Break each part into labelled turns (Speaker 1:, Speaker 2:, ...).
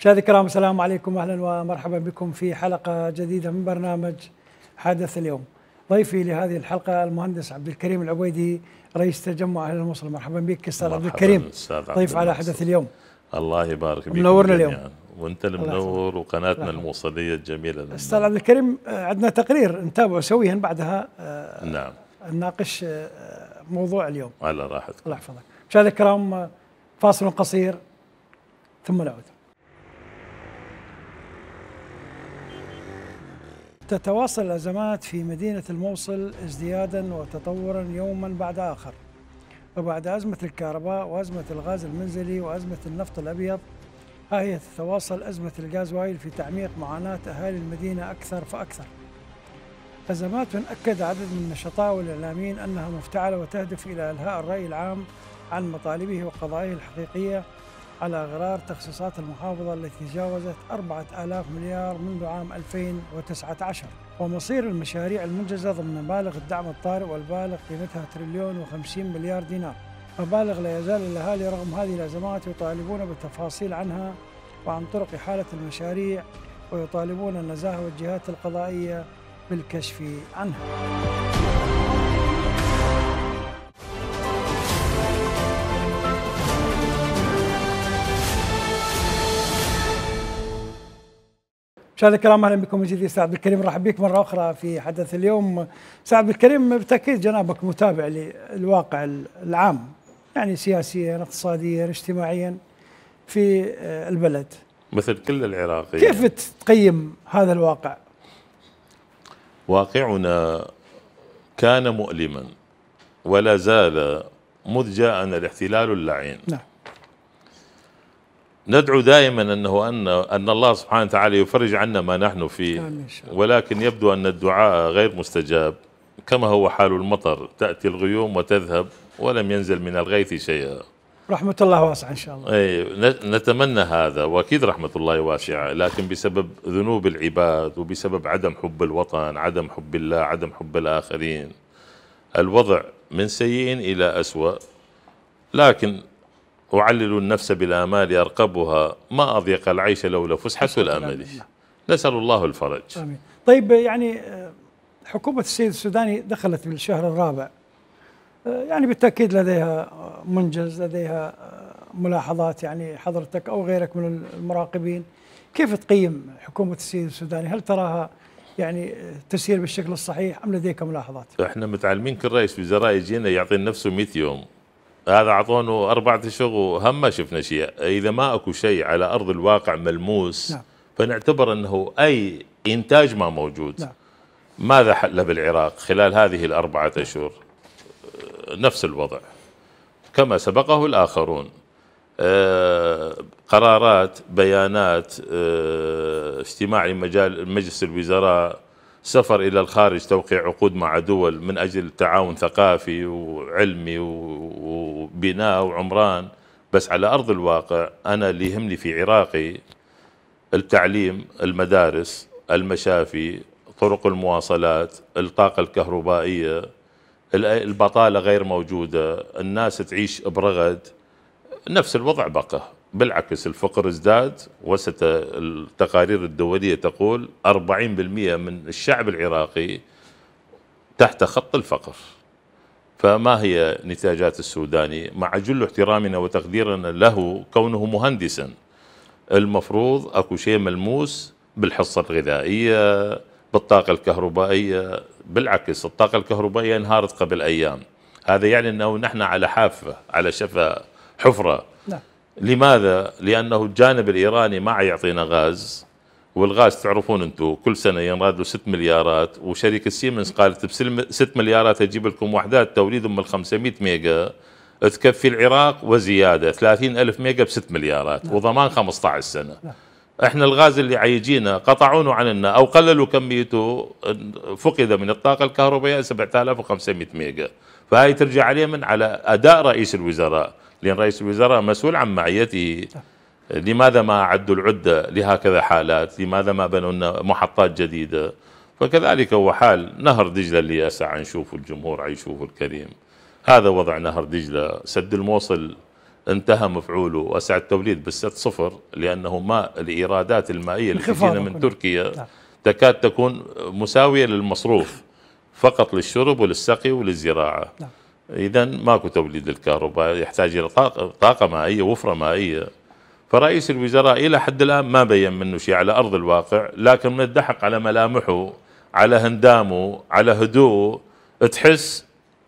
Speaker 1: مشاهدي الكرام السلام عليكم اهلا ومرحبا بكم في حلقه جديده من برنامج حدث اليوم. ضيفي لهذه الحلقه المهندس عبد الكريم العبيدي رئيس تجمع اهل الموصل مرحبا بك استاذ عبد الكريم ضيف على حدث اليوم.
Speaker 2: الله يبارك فيك منورنا اليوم وانت المنور وقناتنا الموصليه الجميله
Speaker 1: استاذ عبد الكريم عندنا تقرير نتابعه سويا بعدها
Speaker 2: آه، نعم
Speaker 1: نناقش آه، موضوع اليوم
Speaker 2: على راحتك الله يحفظك
Speaker 1: مشاهدي الكرام فاصل قصير ثم نعود تتواصل الأزمات في مدينة الموصل ازديادا وتطورا يوما بعد آخر وبعد أزمة الكهرباء وأزمة الغاز المنزلي وأزمة النفط الأبيض ها هي تتواصل أزمة الغاز وايل في تعميق معاناة أهالي المدينة أكثر فأكثر أزمات أكد عدد من النشطاء والإعلاميين أنها مفتعلة وتهدف إلى إلهاء الرأي العام عن مطالبه وقضائه الحقيقية على غرار تخصيصات المحافظة التي تجاوزت 4000 مليار منذ عام 2019 ومصير المشاريع المنجزة ضمن مبالغ الدعم الطارئ والبالغ قيمتها تريليون و50 مليار دينار مبالغ لا يزال الأهالي رغم هذه الأزمات يطالبون بالتفاصيل عنها وعن طرق إحالة المشاريع ويطالبون النزاهة والجهات القضائية بالكشف عنها مشاهدينا الكرام اهلا بكم من جديد سعد الكريم رحب بك مره اخرى في حدث اليوم سعد الكريم بالتاكيد جنابك متابع للواقع العام يعني سياسيا اقتصاديا اجتماعيا في البلد
Speaker 2: مثل كل العراقي كيف
Speaker 1: تقيم هذا الواقع؟
Speaker 2: واقعنا كان مؤلما ولا زال مذ جاءنا الاحتلال اللعين نعم ندعو دائما أنه أن, أن الله سبحانه وتعالى يفرج عنا ما نحن فيه ولكن يبدو أن الدعاء غير مستجاب كما هو حال المطر تأتي الغيوم وتذهب ولم ينزل من الغيث شيئا
Speaker 1: رحمة الله واسعة إن شاء الله
Speaker 2: أي نتمنى هذا وأكيد رحمة الله واسعة لكن بسبب ذنوب العباد وبسبب عدم حب الوطن عدم حب الله عدم حب الآخرين الوضع من سيء إلى أسوأ لكن أعلل النفس بالآمال أرقبها ما أضيق العيش لولا فسحة الأمل نسأل الله الفرج آمين.
Speaker 1: طيب يعني آه، حكومة السيد السوداني دخلت بالشهر الرابع آه، يعني بالتأكيد لديها آه، منجز لديها ملاحظات يعني حضرتك أو غيرك من المراقبين كيف تقيم حكومة السيد السوداني هل تراها يعني تسير بالشكل الصحيح أم لديك ملاحظات؟
Speaker 2: احنا متعلمين كل رئيس وزراء يجينا يعطي نفسه 100 يوم هذا اعطونا اربعة اشهر وهم ما شفنا شيء اذا ما اكو شيء على ارض الواقع ملموس نعم. فنعتبر انه اي انتاج ما موجود نعم. ماذا حل بالعراق خلال هذه الاربعة اشهر آه، نفس الوضع كما سبقه الاخرون آه، قرارات بيانات آه، اجتماع مجال مجلس الوزراء سفر إلى الخارج توقيع عقود مع دول من أجل تعاون ثقافي وعلمي وبناء وعمران بس على أرض الواقع أنا اللي يهمني في عراقي التعليم المدارس المشافي طرق المواصلات الطاقة الكهربائية البطالة غير موجودة الناس تعيش برغد نفس الوضع بقى بالعكس الفقر ازداد وست التقارير الدولية تقول 40% من الشعب العراقي تحت خط الفقر فما هي نتاجات السوداني مع جل احترامنا وتقديرنا له كونه مهندسا المفروض اكو شيء ملموس بالحصة الغذائية بالطاقة الكهربائية بالعكس الطاقة الكهربائية انهارت قبل أيام هذا يعني أنه نحن على حافة على شفا حفرة لماذا؟ لأنه الجانب الإيراني ما يعطينا غاز والغاز تعرفون انتم كل سنه ينراد له 6 مليارات وشركه سيمنز قالت ب 6 مليارات اجيب لكم وحدات ام من 500 ميجا تكفي العراق وزياده 30 الف ميجا ب 6 مليارات نعم. وضمان 15 سنه نعم. احنا الغاز اللي عيجينا قطعونه عننا او قللوا كميته فقد من الطاقه الكهربائيه 7500 ميجا فهي ترجع عليه من على اداء رئيس الوزراء لأن رئيس الوزراء مسؤول عن معيته لماذا ما أعدوا العدة لهكذا حالات لماذا ما بنوا لنا محطات جديدة فكذلك هو حال نهر دجلة اللي يسع نشوفه الجمهور عيشوفه الكريم هذا وضع نهر دجلة سد الموصل انتهى مفعوله وسع التوليد بالست صفر لأنه ماء الإيرادات المائية اللي تجينا من تركيا نعم. تكاد تكون مساوية للمصروف فقط للشرب وللسقي وللزراعة نعم. اذا ماكو توليد للكهرباء يحتاج الى طاقه مائيه وفره مائيه فرئيس الوزراء الى حد الان ما بين منه شيء على ارض الواقع لكن من الدحق على ملامحه على هندامه على هدوءه تحس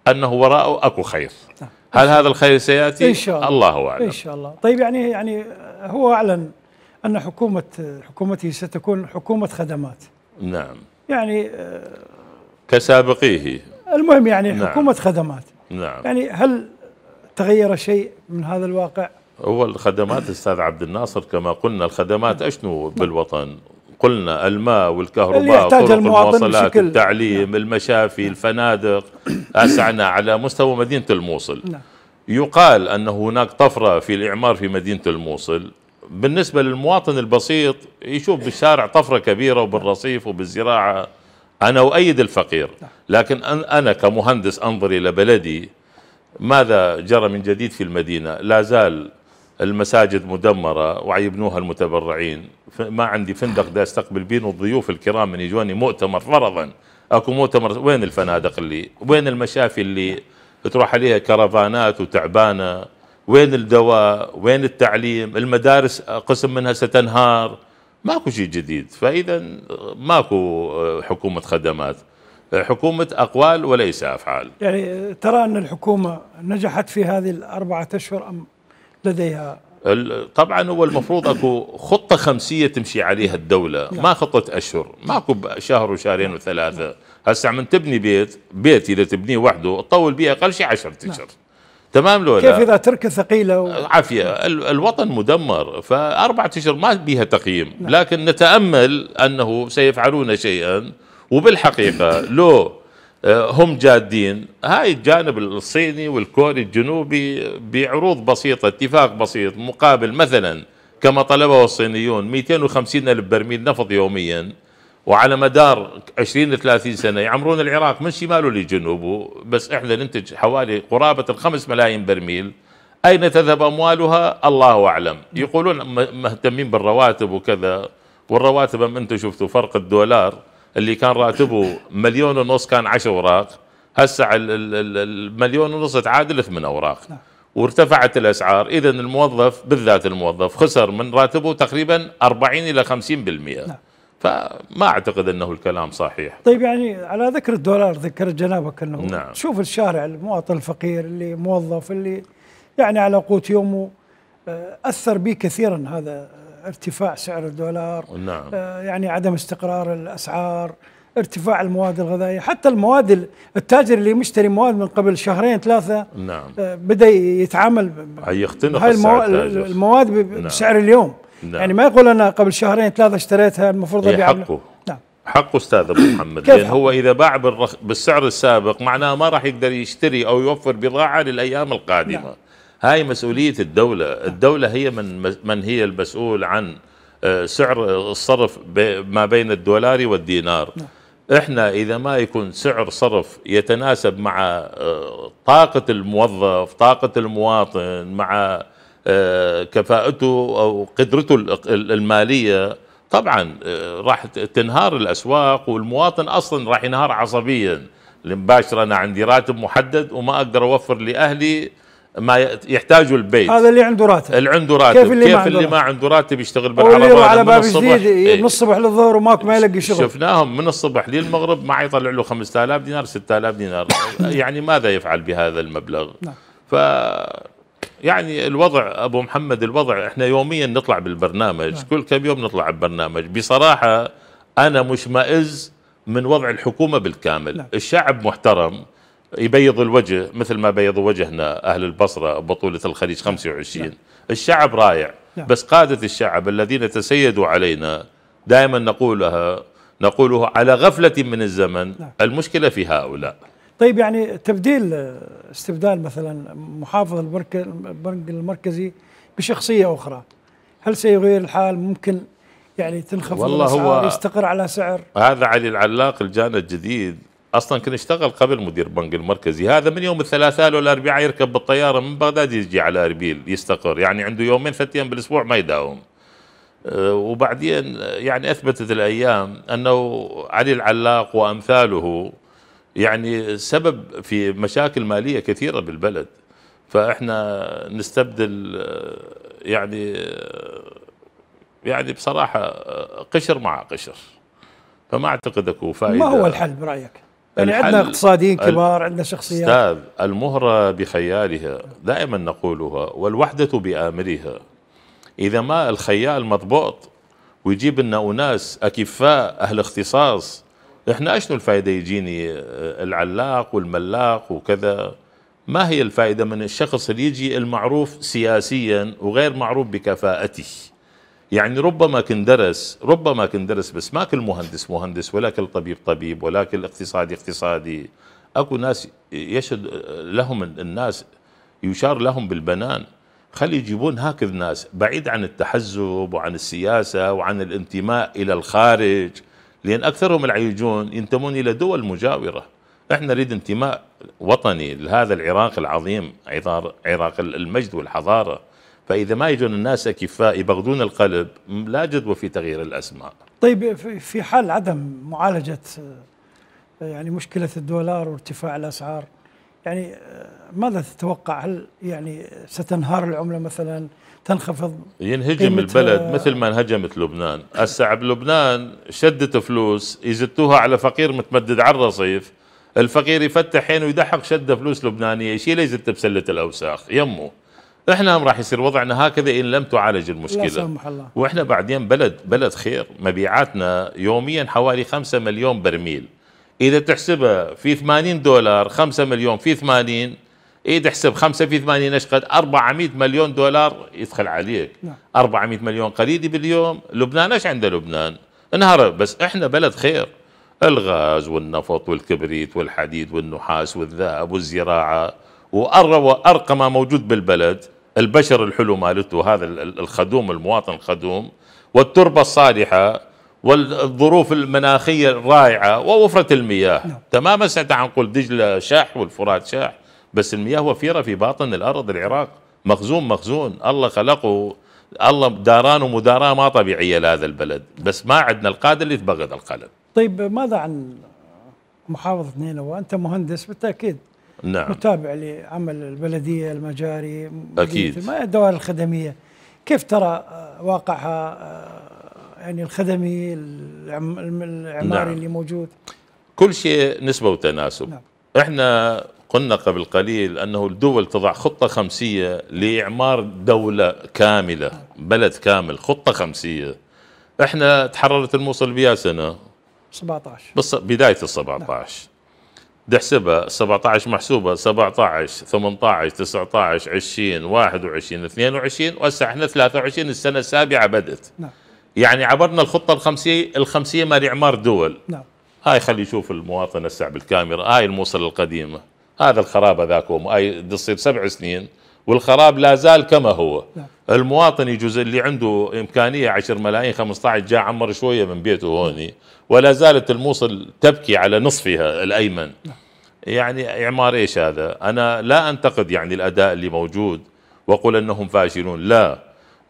Speaker 2: انه وراءه اكو خير نعم. هل هذا الخير سياتي؟ إن شاء الله الله اعلم.
Speaker 1: ان شاء الله، طيب يعني يعني هو اعلن ان حكومه حكومته ستكون حكومه خدمات. نعم. يعني آه،
Speaker 2: كسابقيه.
Speaker 1: المهم يعني نعم. حكومه خدمات. نعم يعني هل تغير شيء من هذا الواقع؟
Speaker 2: هو الخدمات استاذ عبد الناصر كما قلنا الخدمات اشنو بالوطن؟ قلنا الماء والكهرباء طرق المواصلات التعليم نعم. المشافي الفنادق اسعنا على مستوى مدينه الموصل نعم. يقال ان هناك طفره في الاعمار في مدينه الموصل بالنسبه للمواطن البسيط يشوف بالشارع طفره كبيره وبالرصيف وبالزراعه أنا أؤيد الفقير لكن أنا كمهندس أنظر إلى بلدي ماذا جرى من جديد في المدينة لا زال المساجد مدمرة وعيبنوها المتبرعين ما عندي فندق دا استقبل بين الضيوف الكرام من يجواني مؤتمر فرضا اكو مؤتمر وين الفنادق اللي وين المشافي اللي تروح عليها كرفانات وتعبانة وين الدواء وين التعليم المدارس قسم منها ستنهار ماكو شيء جديد فاذا ماكو حكومه خدمات حكومه اقوال وليس افعال
Speaker 1: يعني ترى ان الحكومه نجحت في هذه الاربعه اشهر ام لديها
Speaker 2: طبعا هو المفروض اكو خطه خمسيه تمشي عليها الدوله لا. نعم. ما خطه اشهر ماكو شهر وشهرين وثلاثه هسه من تبني بيت بيت اذا تبنيه وحده تطول بيه اقل شيء 10 اشهر نعم. تمام لو كيف اذا تركه ثقيله و... عافيه الوطن مدمر فاربعة اشهر ما بيها تقييم نعم. لكن نتامل انه سيفعلون شيئا وبالحقيقه لو آه، هم جادين هاي الجانب الصيني والكوري الجنوبي بعروض بسيطه اتفاق بسيط مقابل مثلا كما طلبه الصينيون 250 الف برميل نفط يوميا وعلى مدار 20 ل 30 سنه يعمرون العراق من شماله لجنوبه بس احنا ننتج حوالي قرابه الخمس ملايين برميل اين تذهب اموالها الله اعلم يقولون مهتمين بالرواتب وكذا والرواتب ما انتم شفتوا فرق الدولار اللي كان راتبه مليون ونص كان 10 اوراق هسه المليون ونص تعادل ثمان اوراق نعم. وارتفعت الاسعار اذا الموظف بالذات الموظف خسر من راتبه تقريبا 40 الى 50% فما اعتقد انه الكلام صحيح
Speaker 1: طيب يعني على ذكر الدولار ذكرت جنابك انه نعم. شوف الشارع المواطن الفقير اللي موظف اللي يعني على قوت يومه آه، اثر به كثيرا هذا ارتفاع سعر الدولار نعم. آه، يعني عدم استقرار الاسعار ارتفاع المواد الغذائيه حتى المواد التاجر اللي مشتري مواد من قبل شهرين ثلاثه نعم آه، بدا يتعامل
Speaker 2: هيختنق هاي المواد,
Speaker 1: المواد نعم. بسعر نعم. اليوم نعم. يعني ما يقول انا قبل شهرين ثلاثه اشتريتها المفروض إيه، ابيع حقه
Speaker 2: نعم حقه استاذ ابو محمد لان هو اذا باع بالرخ... بالسعر السابق معناه ما راح يقدر يشتري او يوفر بضاعه للايام القادمه نعم. هاي مسؤوليه الدوله الدوله هي من من هي المسؤول عن آه، سعر الصرف ما بين الدولار والدينار نعم. احنا اذا ما يكون سعر صرف يتناسب مع آه، طاقه الموظف طاقه المواطن مع آه، كفاءته او قدرته الماليه طبعا آه، راح تنهار الاسواق والمواطن اصلا راح ينهار عصبيا مباشره انا عندي راتب محدد وما اقدر اوفر لاهلي ما يحتاجه البيت هذا اللي عنده راتب اللي عنده راتب كيف اللي, كيف ما, اللي راتب. ما عنده راتب يشتغل بالعربية على باب جديد ايه
Speaker 1: من الصبح للظهر وماك ما يلقي شغل
Speaker 2: شفناهم من الصبح للمغرب ما يطلع له 5000 دينار 6000 دينار يعني ماذا يفعل بهذا المبلغ نعم. ف يعني الوضع ابو محمد الوضع احنا يوميا نطلع بالبرنامج نعم. كل كم يوم نطلع ببرنامج بصراحه انا مشمئز من وضع الحكومه بالكامل نعم. الشعب محترم يبيض الوجه مثل ما بيضوا وجهنا اهل البصره بطوله الخليج 25 نعم. نعم. الشعب رائع نعم. بس قاده الشعب الذين تسيدوا علينا دائما نقولها نقوله على غفله من الزمن نعم. المشكله في هؤلاء
Speaker 1: طيب يعني تبديل آه، استبدال مثلا محافظ البنك المركزي بشخصيه اخرى هل سيغير الحال ممكن يعني تنخفض والله هو يستقر على سعر
Speaker 2: هذا علي العلاق الجانا الجديد اصلا كان اشتغل قبل مدير البنك المركزي هذا من يوم الثلاثاء والاربعاء يركب بالطياره من بغداد يجي على اربيل يستقر يعني عنده يومين ثلاث ايام بالاسبوع ما يداوم آه، وبعدين يعني اثبتت الايام انه علي العلاق وامثاله يعني سبب في مشاكل ماليه كثيره بالبلد فاحنا نستبدل يعني يعني بصراحه قشر مع قشر فما اعتقد اكو فائده ما هو الحل برايك؟ يعني عندنا اقتصاديين كبار
Speaker 1: عندنا شخصيات استاذ
Speaker 2: المهره بخيالها دائما نقولها والوحده بامرها اذا ما الخيال مضبوط ويجيب لنا اناس اكفاء اهل اختصاص احنا اشنو الفائده يجيني العلاق والملاق وكذا ما هي الفائده من الشخص اللي يجي المعروف سياسيا وغير معروف بكفاءته يعني ربما كن درس ربما كن درس بس ما كل مهندس مهندس ولا كل طبيب طبيب ولا كل اقتصادي اقتصادي اكو ناس يشهد لهم الناس يشار لهم بالبنان خلي يجيبون هكذا ناس بعيد عن التحزب وعن السياسه وعن الانتماء الى الخارج لأن أكثرهم العيجون ينتمون إلى دول مجاورة احنا نريد انتماء وطني لهذا العراق العظيم عراق المجد والحضارة فإذا ما يجون الناس أكفاء يبغضون القلب لا جدوى في تغيير الأسماء
Speaker 1: طيب في حال عدم معالجة يعني مشكلة الدولار وارتفاع الأسعار يعني آه، ماذا تتوقع هل يعني ستنهار العملة مثلا تنخفض
Speaker 2: ينهجم البلد مثل ما انهجمت لبنان هسه بلبنان شدت فلوس يزتوها على فقير متمدد على الرصيف الفقير يفتح عينه ويدحق شد فلوس لبنانيه يشيل يزت بسله الاوساخ يمه احنا هم راح يصير وضعنا هكذا ان لم تعالج المشكله لا سمح الله واحنا بعدين بلد بلد خير مبيعاتنا يوميا حوالي 5 مليون برميل اذا تحسبها في 80 دولار 5 مليون في 80 ايد احسب خمسة في ثمانين ايش قد 400 مليون دولار يدخل عليك نعم. 400 مليون قليدي باليوم لبنان ايش عنده لبنان انهار بس احنا بلد خير الغاز والنفط والكبريت والحديد والنحاس والذهب والزراعة وأرقى ما موجود بالبلد البشر الحلو مالته هذا الخدوم المواطن الخدوم والتربة الصالحة والظروف المناخية الرائعة ووفرة المياه نعم. تماما ساعتها نقول دجلة شاح والفرات شاح بس المياه وفيرة في باطن الأرض العراق مخزون مخزون الله خلقه الله داران ومداراة ما طبيعية لهذا البلد بس ما عندنا القادة اللي تبغى القلب
Speaker 1: طيب ماذا عن محافظة نينوى أنت مهندس بالتأكيد نعم متابع لعمل البلدية المجاري أكيد ما الدوائر الخدمية كيف ترى واقعها يعني الخدمي العماري نعم. اللي موجود
Speaker 2: كل شيء نسبة وتناسب نعم. احنا قلنا قبل قليل أنه الدول تضع خطة خمسية لإعمار دولة كاملة بلد كامل خطة خمسية احنا تحررت الموصل بيا سنة 17 بس بداية ال 17 تحسبها 17 محسوبة 17 18 19 20 21 22 وهسه احنا 23 السنة السابعة بدت نعم يعني عبرنا الخطة الخمسية الخمسية مال إعمار دول نعم هاي خلي يشوف المواطن السعب بالكاميرا هاي الموصل القديمة هذا الخراب هذاك اي تصير سبع سنين والخراب لا زال كما هو نعم. المواطن يجوز اللي عنده إمكانية 10 ملايين 15 جاء عمر شوية من بيته هوني ولا زالت الموصل تبكي على نصفها الأيمن نعم. يعني إعمار إيش هذا أنا لا أنتقد يعني الأداء اللي موجود وأقول أنهم فاشلون لا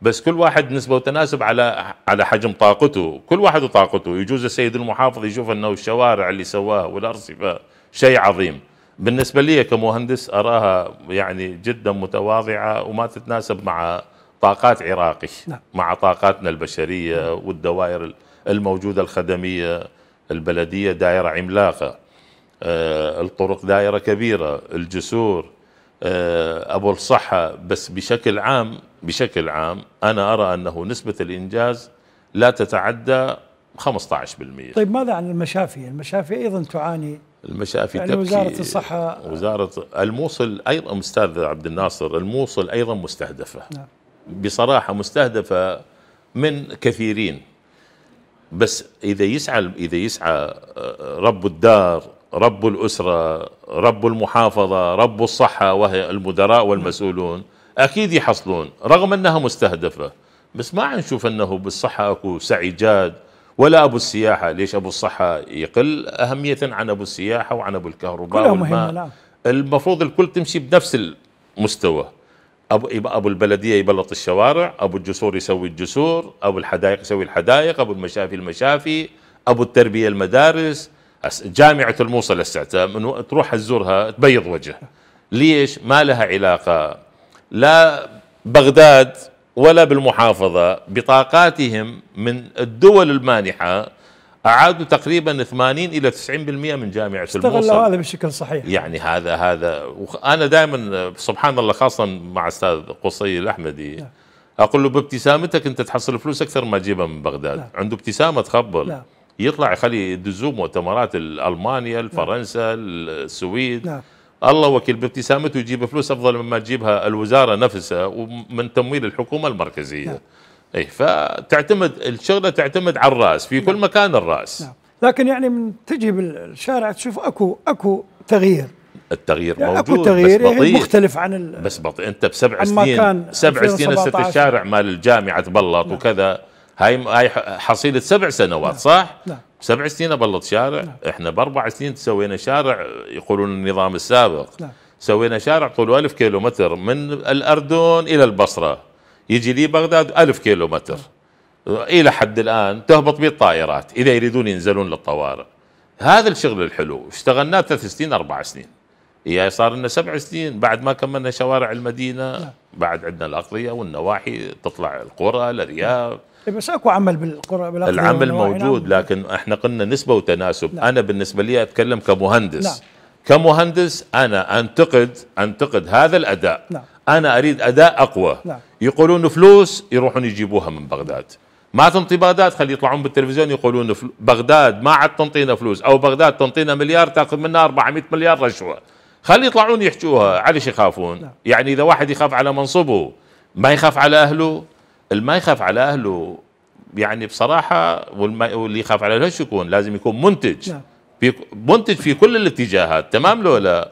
Speaker 2: بس كل واحد نسبة وتناسب على على حجم طاقته كل واحد وطاقته يجوز السيد المحافظ يشوف أنه الشوارع اللي سواها والأرصفة شيء عظيم بالنسبة لي كمهندس أراها يعني جدا متواضعة وما تتناسب مع طاقات عراقي نعم. مع طاقاتنا البشرية والدوائر الموجودة الخدمية البلدية دائرة عملاقة آه، الطرق دائرة كبيرة الجسور آه، أبو الصحة بس بشكل عام بشكل عام أنا أرى أنه نسبة الإنجاز لا تتعدى 15% طيب
Speaker 1: ماذا عن المشافي المشافي أيضا تعاني
Speaker 2: المشافي يعني تبكي وزارة الصحة وزارة الموصل أيضا أستاذ عبد الناصر الموصل أيضا مستهدفة نعم. بصراحة مستهدفة من كثيرين بس إذا يسعى إذا يسعى آه، رب الدار رب الأسرة رب المحافظة رب الصحة وهي المدراء والمسؤولون أكيد يحصلون رغم أنها مستهدفة بس ما نشوف أنه بالصحة أكو سعي جاد ولا ابو السياحه ليش ابو الصحه يقل اهميه عن ابو السياحه وعن ابو الكهرباء كلها مهمه لا. المفروض الكل تمشي بنفس المستوى ابو ابو البلديه يبلط الشوارع ابو الجسور يسوي الجسور ابو الحدائق يسوي الحدائق ابو المشافي المشافي ابو التربيه المدارس جامعه الموصل الساعه من تروح تزورها تبيض وجه ليش ما لها علاقه لا بغداد ولا بالمحافظة بطاقاتهم من الدول المانحة أعادوا تقريبا 80 إلى 90% من جامعة استغلوا الموصل هذا
Speaker 1: بشكل صحيح
Speaker 2: يعني هذا هذا أنا دائما سبحان الله خاصة مع أستاذ قصي الأحمدي لا. نعم. أقول له بابتسامتك أنت تحصل فلوس أكثر ما تجيبها من بغداد لا. نعم. عنده ابتسامة تخبل لا. نعم. يطلع يخلي يدزوه مؤتمرات المانيا الفرنسا السويد لا. الله وكيل بابتسامته يجيب فلوس افضل مما تجيبها الوزاره نفسها ومن تمويل الحكومه المركزيه نعم. اي فتعتمد الشغله تعتمد على الراس في نعم. كل مكان الراس نعم.
Speaker 1: لكن يعني من تجي بالشارع تشوف اكو اكو تغيير
Speaker 2: التغيير يعني موجود اكو تغيير بس يعني بطيء
Speaker 1: مختلف عن
Speaker 2: بس بطيء انت بسبع سنين سبع سنين ست الشارع مال الجامعه تبلط نعم. وكذا هاي هاي حصيله سبع سنوات نعم. صح؟ نعم. سبع سنين ابلط شارع لا. نعم. احنا باربع سنين سوينا شارع يقولون النظام السابق لا. نعم. سوينا شارع طوله 1000 كيلومتر من الاردن الى البصره يجي لي بغداد 1000 كيلومتر نعم. الى حد الان تهبط به الطائرات اذا يريدون ينزلون للطوارئ هذا الشغل الحلو اشتغلناه ثلاث سنين اربع سنين هي صار لنا سبع سنين بعد ما كملنا شوارع المدينه لا. نعم. بعد عندنا الاقضيه والنواحي تطلع القرى الارياف
Speaker 1: إيه، بس اكو عمل بالقرى العمل نعم. موجود
Speaker 2: لكن احنا قلنا نسبه وتناسب لا. نعم. انا بالنسبه لي اتكلم كمهندس لا. نعم. كمهندس انا انتقد انتقد هذا الاداء لا. انا اريد اداء اقوى لا. يقولون فلوس يروحون يجيبوها من بغداد ما تنطي بغداد خلي يطلعون بالتلفزيون يقولون بغداد ما عاد تنطينا فلوس او بغداد تنطينا مليار تاخذ منا 400 مليار رشوه خلي يطلعون يحجوها على ايش يخافون يعني اذا واحد يخاف على منصبه ما يخاف على اهله اللي ما يخاف على اهله يعني بصراحه واللي يخاف على اهله ايش يكون؟ لازم يكون منتج نعم. في منتج في كل الاتجاهات تمام لو لا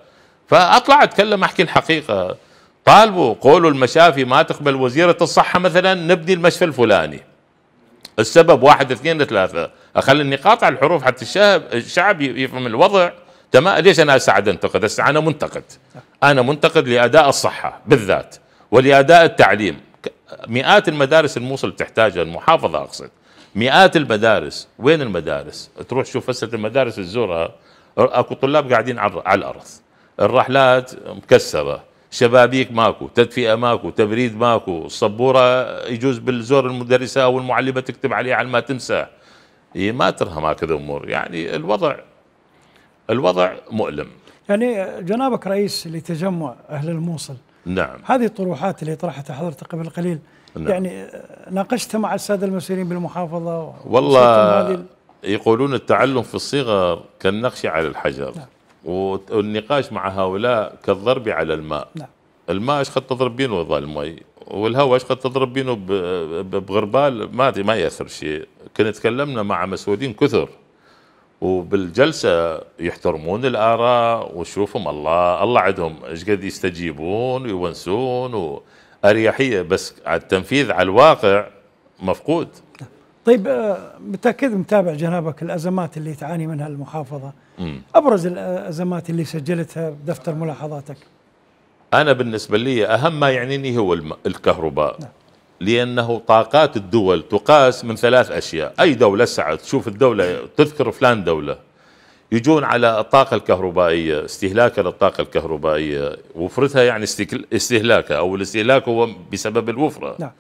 Speaker 2: فاطلع اتكلم احكي الحقيقه طالبوا قولوا المشافي ما تقبل وزيره الصحه مثلا نبني المشفى الفلاني السبب واحد اثنين ثلاثه اخلي النقاط على الحروف حتى الشعب الشعب يفهم الوضع تمام ليش انا هسه انتقد؟ انا منتقد نعم. انا منتقد لاداء الصحه بالذات ولاداء التعليم مئات المدارس الموصل بتحتاجها المحافظه اقصد مئات المدارس وين المدارس تروح تشوف هسه المدارس تزورها اكو طلاب قاعدين على الارض الرحلات مكسره شبابيك ماكو تدفئه ماكو تبريد ماكو الصبوره يجوز بالزور المدرسه او المعلمه تكتب عليها على ما تمسح هي ما ترهم هكذا امور يعني الوضع الوضع مؤلم
Speaker 1: يعني جنابك رئيس لتجمع اهل الموصل نعم هذه الطروحات اللي طرحتها حضرتك قبل قليل نعم. يعني آه، ناقشتها مع الساده المسؤولين بالمحافظه والله
Speaker 2: يقولون التعلم في الصغر كالنقش على الحجر نعم. والنقاش مع هؤلاء كالضرب على الماء نعم. الماء ايش قد تضرب بينه ظلمي والهواء ايش قد تضرب بينه بغربال ما ما ياثر شيء كنا تكلمنا مع مسؤولين كثر وبالجلسه يحترمون الاراء وشوفهم الله الله عندهم ايش قد يستجيبون ويونسون واريحيه بس على التنفيذ على الواقع مفقود. طيب
Speaker 1: آه، متاكد متابع جنابك الازمات اللي تعاني منها المحافظه. م. ابرز آه، الازمات اللي سجلتها بدفتر ملاحظاتك.
Speaker 2: انا بالنسبه لي اهم ما يعنيني هو الكهرباء. نعم. لأنه طاقات الدول تقاس من ثلاث أشياء أي دولة سعت تشوف الدولة تذكر فلان دولة يجون على الطاقة الكهربائية استهلاكها للطاقة الكهربائية وفرتها يعني استهلاكها أو الاستهلاك هو بسبب الوفرة نعم.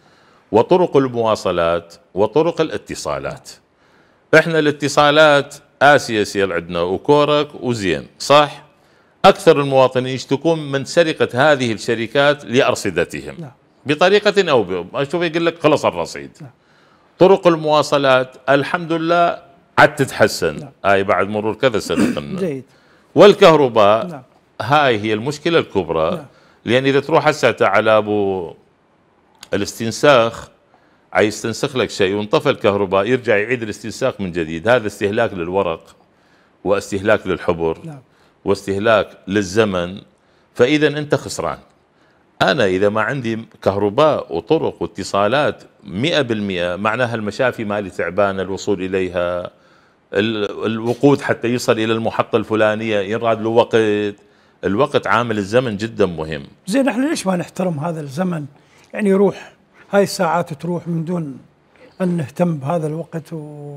Speaker 2: وطرق المواصلات وطرق الاتصالات احنا الاتصالات آسيا يصير عندنا وكورك وزين صح؟ أكثر المواطنين يشتكون من سرقة هذه الشركات لأرصدتهم نعم. بطريقه او بأخرى شوف يقول لك خلص الرصيد نعم. طرق المواصلات الحمد لله عاد تتحسن نعم. هاي بعد مرور كذا سنه جيد والكهرباء نعم. هاي هي المشكله الكبرى نعم. لان اذا تروح هسه على ابو الاستنساخ يستنسخ لك شيء وانطفى الكهرباء يرجع يعيد الاستنساخ من جديد هذا استهلاك للورق واستهلاك للحبر نعم. واستهلاك للزمن فاذا انت خسران أنا إذا ما عندي كهرباء وطرق واتصالات مئة بالمئة معناها المشافي مالي تعبانة الوصول إليها الوقود حتى يصل إلى المحطة الفلانية يراد له وقت الوقت عامل الزمن جدا مهم
Speaker 1: زين احنا ليش ما نحترم هذا الزمن يعني يروح هاي الساعات تروح من دون أن نهتم بهذا الوقت و...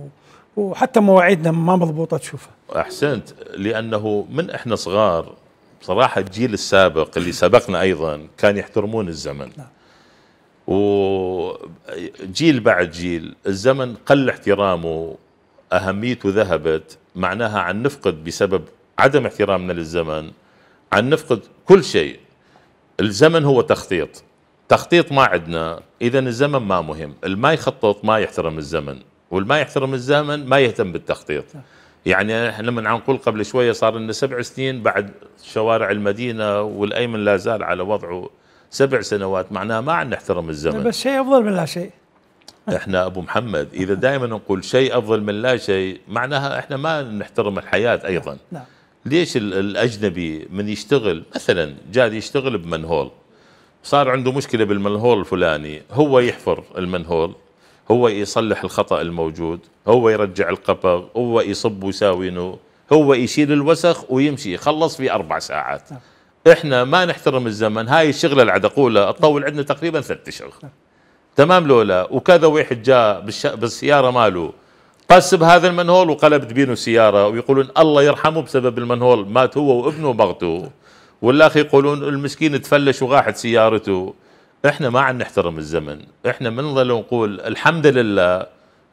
Speaker 1: وحتى مواعيدنا ما مضبوطة تشوفها
Speaker 2: أحسنت لأنه من إحنا صغار بصراحه الجيل السابق اللي سبقنا ايضا كان يحترمون الزمن نعم. وجيل بعد جيل الزمن قل احترامه اهميته ذهبت معناها عن نفقد بسبب عدم احترامنا للزمن عن نفقد كل شيء الزمن هو تخطيط تخطيط ما عندنا اذا الزمن ما مهم الما يخطط ما يحترم الزمن والما يحترم الزمن ما يهتم بالتخطيط نعم. يعني احنا لما نقول قبل شوية صار لنا سبع سنين بعد شوارع المدينة والأيمن لا زال على وضعه سبع سنوات معناها ما عندنا نحترم الزمن بس شيء أفضل من لا شيء احنا ابو محمد اذا دائما نقول شيء افضل من لا شيء معناها احنا ما نحترم الحياه ايضا نعم. ليش الاجنبي من يشتغل مثلا جاء يشتغل بمنهول صار عنده مشكله بالمنهول الفلاني هو يحفر المنهول هو يصلح الخطأ الموجود هو يرجع القبغ هو يصب ويساوينه هو يشيل الوسخ ويمشي يخلص في أربع ساعات نعم. احنا ما نحترم الزمن هاي الشغلة العدقولة تطول عندنا تقريبا ثلاث اشهر نعم. تمام لولا وكذا واحد جاء بالسيارة ماله قس بهذا المنهول وقلبت بينه سيارة ويقولون الله يرحمه بسبب المنهول مات هو وابنه ومغته والاخ يقولون المسكين تفلش وغاحت سيارته احنا ما عم نحترم الزمن احنا نظل نقول الحمد لله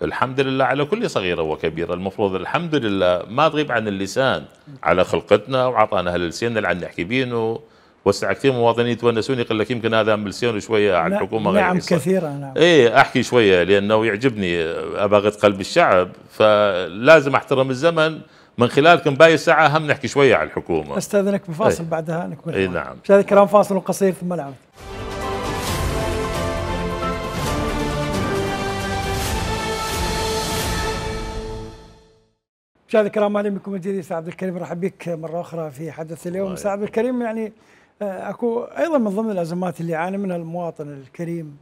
Speaker 2: الحمد لله على كل صغيره وكبيره المفروض الحمد لله ما تغيب عن اللسان على خلقتنا وعطانا هاللسان اللي عم نحكي بينه وسع كثير مواطنين يتونسون يقول لك يمكن هذا ملسيون شويه على نعم، الحكومه غير نعم
Speaker 1: كثيرا نعم
Speaker 2: ايه احكي شويه لانه يعجبني اباغت قلب الشعب فلازم احترم الزمن من خلالكم باي ساعه هم نحكي شويه على الحكومه استاذنك بفاصل ايه بعدها نكمل اي نعم
Speaker 1: شاهد الكلام فاصل وقصير ثم نعود مشاهد الكرام اهلا بكم من جديد عبد الكريم رحب بك مره اخرى في حدث اليوم استاذ عبد الكريم يعني آه، اكو ايضا من ضمن الازمات اللي يعاني منها المواطن الكريم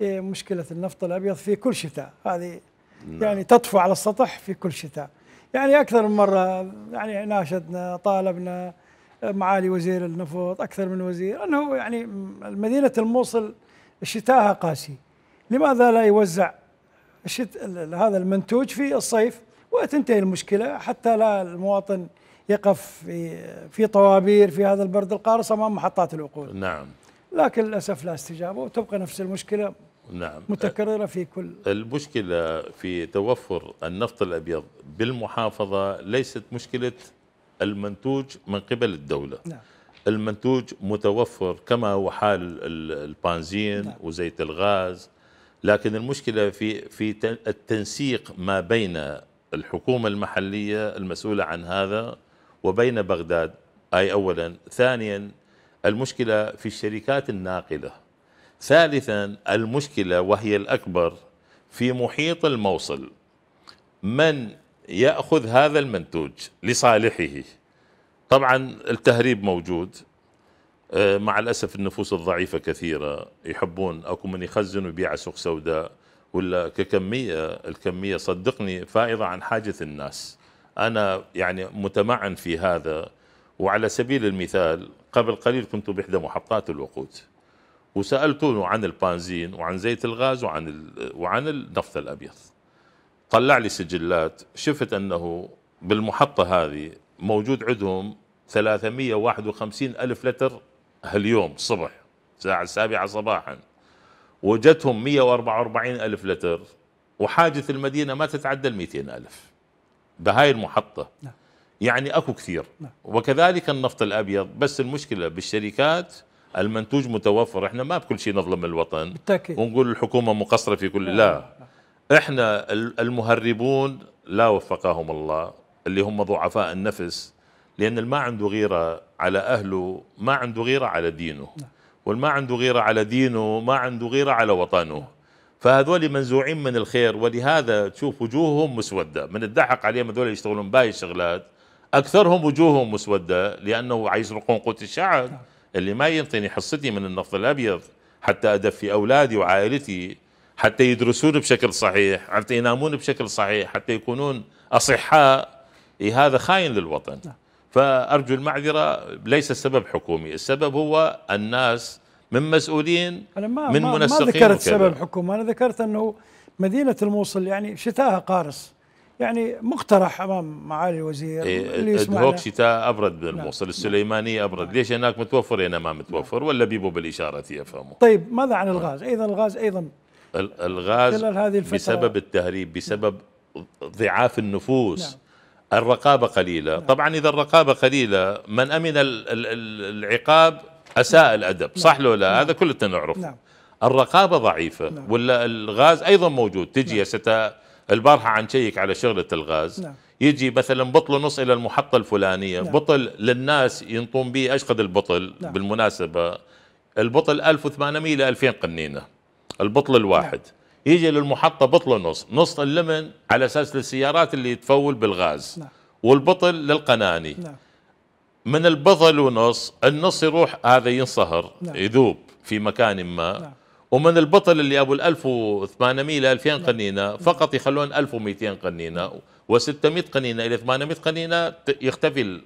Speaker 1: إيه، مشكله النفط الابيض في كل شتاء هذه نعم. يعني تطفو على السطح في كل شتاء يعني اكثر من مره يعني ناشدنا طالبنا آه، معالي وزير النفط اكثر من وزير انه يعني مدينه الموصل شتاها قاسي لماذا لا يوزع هذا المنتوج في الصيف وتنتهي المشكله حتى لا المواطن يقف في في طوابير في هذا البرد القارص امام محطات الوقود. نعم. لكن للاسف لا استجابه وتبقى نفس المشكله نعم متكرره في كل
Speaker 2: المشكله في توفر النفط الابيض بالمحافظه ليست مشكله المنتوج من قبل الدوله. نعم. المنتوج متوفر كما هو حال البنزين نعم. وزيت الغاز لكن المشكله في في التنسيق ما بين الحكومة المحلية المسؤولة عن هذا وبين بغداد أي أولا ثانيا المشكلة في الشركات الناقلة ثالثا المشكلة وهي الأكبر في محيط الموصل من يأخذ هذا المنتوج لصالحه طبعا التهريب موجود آه، مع الأسف النفوس الضعيفة كثيرة يحبون أكو من يخزن ويبيع سوق سوداء ولا ككميه الكميه صدقني فائضه عن حاجه الناس انا يعني متمعن في هذا وعلى سبيل المثال قبل قليل كنت باحدى محطات الوقود وسألتونه عن البنزين وعن زيت الغاز وعن وعن النفط الابيض طلع لي سجلات شفت انه بالمحطه هذه موجود عندهم 351 الف لتر هاليوم الصبح الساعه السابعه صباحا وجدتهم 144 ألف لتر وحاجة المدينة ما تتعدى ال 200 ألف بهاي المحطة نعم. يعني أكو كثير نعم. وكذلك النفط الأبيض بس المشكلة بالشركات المنتوج متوفر احنا ما بكل شيء نظلم الوطن بالتأكيد. ونقول الحكومة مقصرة في كل نعم. لا. لا نعم. احنا المهربون لا وفقهم الله اللي هم ضعفاء النفس لأن ما عنده غيرة على أهله ما عنده غيرة على دينه نعم. واللي ما عنده غيرة على دينه ما عنده غيرة على وطنه فهذول منزوعين من الخير ولهذا تشوف وجوههم مسودة من الدحق عليهم هذول يشتغلون باي الشغلات أكثرهم وجوههم مسودة لأنه يسرقون قوت الشعب اللي ما ينطيني حصتي من النفط الأبيض حتى أدفي أولادي وعائلتي حتى يدرسون بشكل صحيح حتى ينامون بشكل صحيح حتى يكونون أصحاء إيه هذا خاين للوطن فأرجو المعذرة ليس السبب حكومي السبب هو الناس من مسؤولين
Speaker 1: أنا ما من ما منسقين ما ذكرت سبب حكومي، أنا ذكرت أنه مدينة الموصل يعني شتاها قارس يعني مقترح امام معالي الوزير إيه اللي يسمعنا
Speaker 2: شتاء ابرد نعم. الموصل نعم. السليمانيه ابرد نعم. ليش هناك متوفر هنا ما متوفر نعم. ولا بيبو بالاشاره يفهمه
Speaker 1: طيب ماذا عن آه. الغاز ايضا الغاز ايضا
Speaker 2: الغاز خلال هذه الفترة بسبب التهريب بسبب ضعاف النفوس نعم. الرقابة قليلة نعم. طبعا إذا الرقابة قليلة من أمن العقاب أساء الأدب نعم. صح لو لا نعم. هذا كل نعرف الرقابة ضعيفة ولا الغاز أيضا موجود تجي ستا البارحة عن شيك على شغلة الغاز نعم. يجي مثلا بطل نص إلى المحطة الفلانية بطل للناس ينطون به أشقد البطل بالمناسبة البطل 1800 إلى 2000 قنينة البطل الواحد نعم. يجي للمحطة بطل نص نص اللمن على أساس للسيارات اللي تفول بالغاز نعم. والبطل للقناني نعم. من البطل ونص النص يروح هذا ينصهر نعم. يذوب في مكان ما نعم. ومن البطل اللي ابو ال 1800 ألفين 2000 قنينه نعم. فقط يخلون 1200 قنينه و600 قنينه الى 800 قنينه يختفي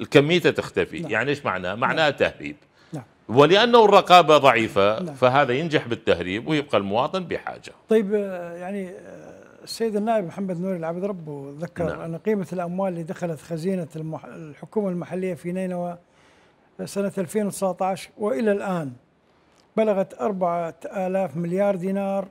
Speaker 2: الكميه تختفي نعم. يعني ايش معناه؟ معناه نعم. تهريب ولانه الرقابه ضعيفه نعم. فهذا ينجح بالتهريب ويبقى المواطن بحاجه.
Speaker 1: طيب آه، يعني السيد آه، النائب محمد نوري العبد ربه ذكر نعم. ان قيمه الاموال اللي دخلت خزينه المح... الحكومه المحليه في نينوى آه، سنه 2019 والى الان بلغت 4000 مليار دينار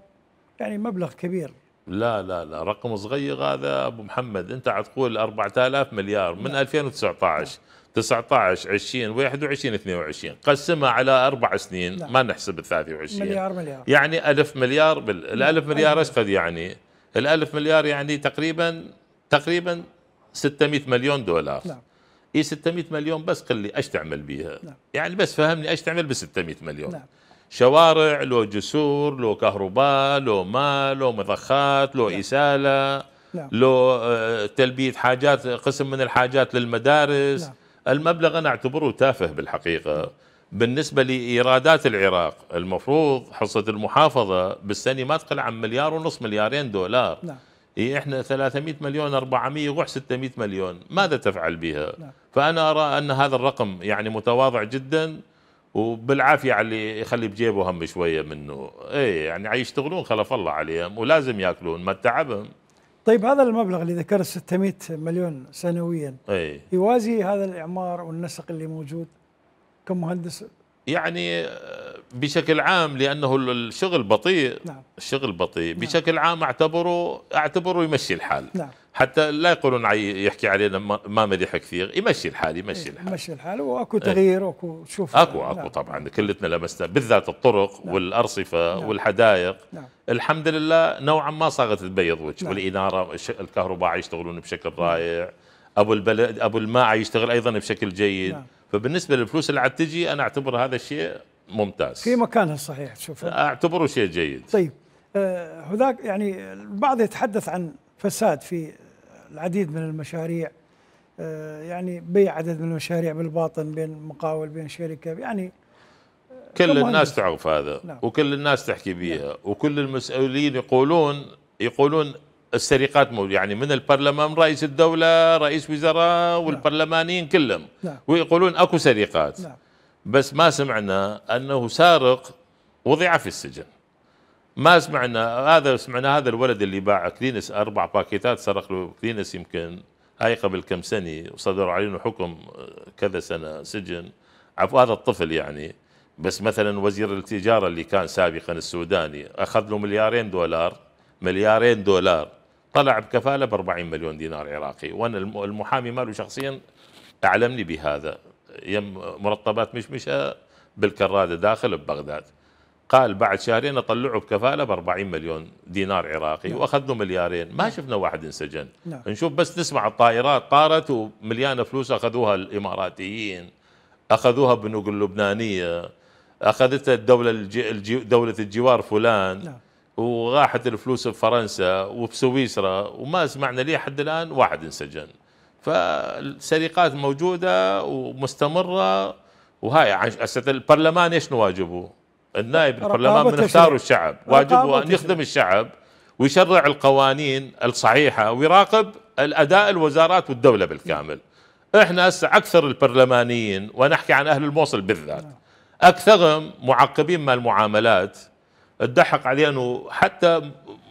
Speaker 1: يعني مبلغ كبير
Speaker 2: لا لا لا رقم صغير هذا ابو محمد انت عتقول 4000 مليار من لا. 2019 لا. 19 20 21 22 قسمها على اربع سنين لا. ما نحسب ال 23 مليار مليار يعني 1000 مليار بال... الألف مليار ايش قد يعني؟ الألف مليار يعني تقريبا تقريبا 600 مليون دولار نعم اي 600 مليون بس قل لي ايش تعمل بيها؟ نعم. يعني بس فهمني ايش تعمل ب 600 مليون؟ نعم. شوارع لو جسور لو كهرباء لو ماء لو مضخات لو نعم. اساله نعم. لو آه، تلبيه حاجات قسم من الحاجات للمدارس نعم. المبلغ أنا أعتبره تافه بالحقيقة بالنسبة لإيرادات العراق المفروض حصة المحافظة بالسنة ما تقل عن مليار ونص مليارين دولار نعم. إيه احنا 300 مليون 400 وح 600 مليون ماذا تفعل بها نعم. فأنا أرى أن هذا الرقم يعني متواضع جدا وبالعافية على اللي يخلي بجيبه هم شوية منه اي يعني يشتغلون خلف الله عليهم ولازم ياكلون ما تعبهم
Speaker 1: طيب هذا المبلغ اللي ذكرت 600 مليون سنويا أي. يوازي هذا الاعمار والنسق اللي موجود كمهندس
Speaker 2: يعني آه، بشكل عام لانه الشغل بطيء نعم. الشغل بطيء نعم. بشكل عام اعتبره اعتبره يمشي الحال نعم. حتى لا يقولون يحكي علينا ما مليح كثير يمشي الحال يمشي إيه، الحال
Speaker 1: يمشي الحال واكو إيه. تغيير واكو شوف اكو اكو نعم.
Speaker 2: طبعا كلتنا لمسنا بالذات الطرق نعم. والارصفه نعم. والحدائق نعم. الحمد لله نوعا ما صارت تبيض وجه نعم. والاناره الكهرباء يشتغلون بشكل رائع ابو البلد ابو الماء يشتغل ايضا بشكل جيد نعم. فبالنسبه للفلوس اللي عاد تجي انا اعتبر هذا الشيء ممتاز
Speaker 1: في مكانها صحيح شوف
Speaker 2: اعتبره شيء جيد
Speaker 1: طيب آه، هذاك يعني البعض يتحدث عن فساد في العديد من المشاريع آه، يعني بيع عدد من المشاريع بالباطن بين مقاول بين شركه يعني
Speaker 2: كل الناس تعرف هذا نعم. وكل الناس تحكي بيها نعم. وكل المسؤولين يقولون يقولون السرقات موجودة يعني من البرلمان رئيس الدولة رئيس وزراء نعم. والبرلمانيين كلهم نعم. ويقولون أكو سرقات نعم. بس ما سمعنا أنه سارق وضع في السجن ما سمعنا هذا سمعنا هذا الولد اللي باع كلينس اربع باكيتات سرق له كلينس يمكن هاي قبل كم سنه وصدر عليه حكم آه، كذا سنه سجن عفوا هذا الطفل يعني بس مثلا وزير التجاره اللي كان سابقا السوداني اخذ له مليارين دولار مليارين دولار طلع بكفاله ب 40 مليون دينار عراقي وانا المحامي ماله شخصيا اعلمني بهذا يم مرطبات مشمشه بالكراده داخل ببغداد قال بعد شهرين اطلعه بكفاله ب 40 مليون دينار عراقي نعم. واخذ له مليارين ما شفنا واحد انسجن نعم. نشوف بس نسمع الطائرات طارت ومليانه فلوس اخذوها الاماراتيين اخذوها بنوك اللبنانيه اخذتها الدوله الجي الجي دوله الجوار فلان نعم. وراحت الفلوس بفرنسا سويسرا وما سمعنا ليه حد الان واحد انسجن فالسرقات موجوده ومستمره وهاي البرلمان ايش نواجبه؟ النائب البرلمان من اختاره الشعب واجبه أن يخدم الشعب ويشرع القوانين الصحيحة ويراقب الأداء الوزارات والدولة بالكامل احنا هسه اكثر البرلمانيين ونحكي عن اهل الموصل بالذات اكثرهم معقبين مال المعاملات تضحك عليه انه حتى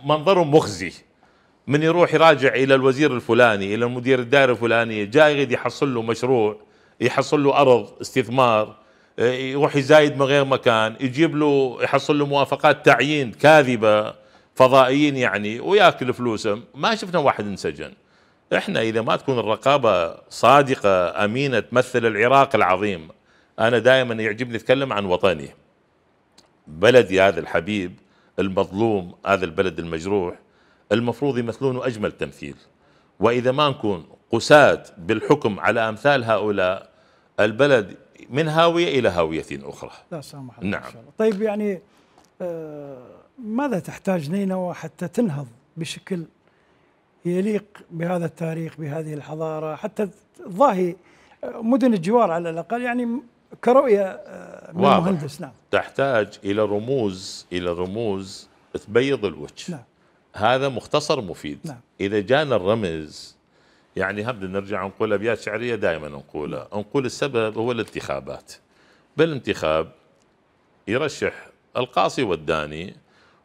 Speaker 2: منظرهم مخزي من يروح يراجع الى الوزير الفلاني الى المدير الدائره الفلانيه جاي يريد يحصل له مشروع يحصل له ارض استثمار يروح يزايد من غير مكان يجيب له يحصل له موافقات تعيين كاذبه فضائيين يعني وياكل فلوسهم ما شفنا واحد انسجن احنا اذا ما تكون الرقابه صادقه امينه تمثل العراق العظيم انا دائما يعجبني اتكلم عن وطني بلدي هذا الحبيب المظلوم هذا البلد المجروح المفروض يمثلونه اجمل تمثيل واذا ما نكون قساة بالحكم على امثال هؤلاء البلد من هاوية إلى هاوية أخرى لا سامح الله نعم إن شاء الله.
Speaker 1: طيب يعني آه، ماذا تحتاج نينوى حتى تنهض بشكل يليق بهذا التاريخ بهذه الحضارة حتى ضاهي آه، مدن الجوار على الأقل يعني كرؤية آه،
Speaker 2: من واضح. المهندس نعم تحتاج إلى رموز إلى رموز تبيض الوجه نعم. هذا مختصر مفيد نعم. إذا جانا الرمز يعني هم نرجع نقول ابيات شعريه دائما نقولها نقول السبب هو الانتخابات بالانتخاب يرشح القاصي والداني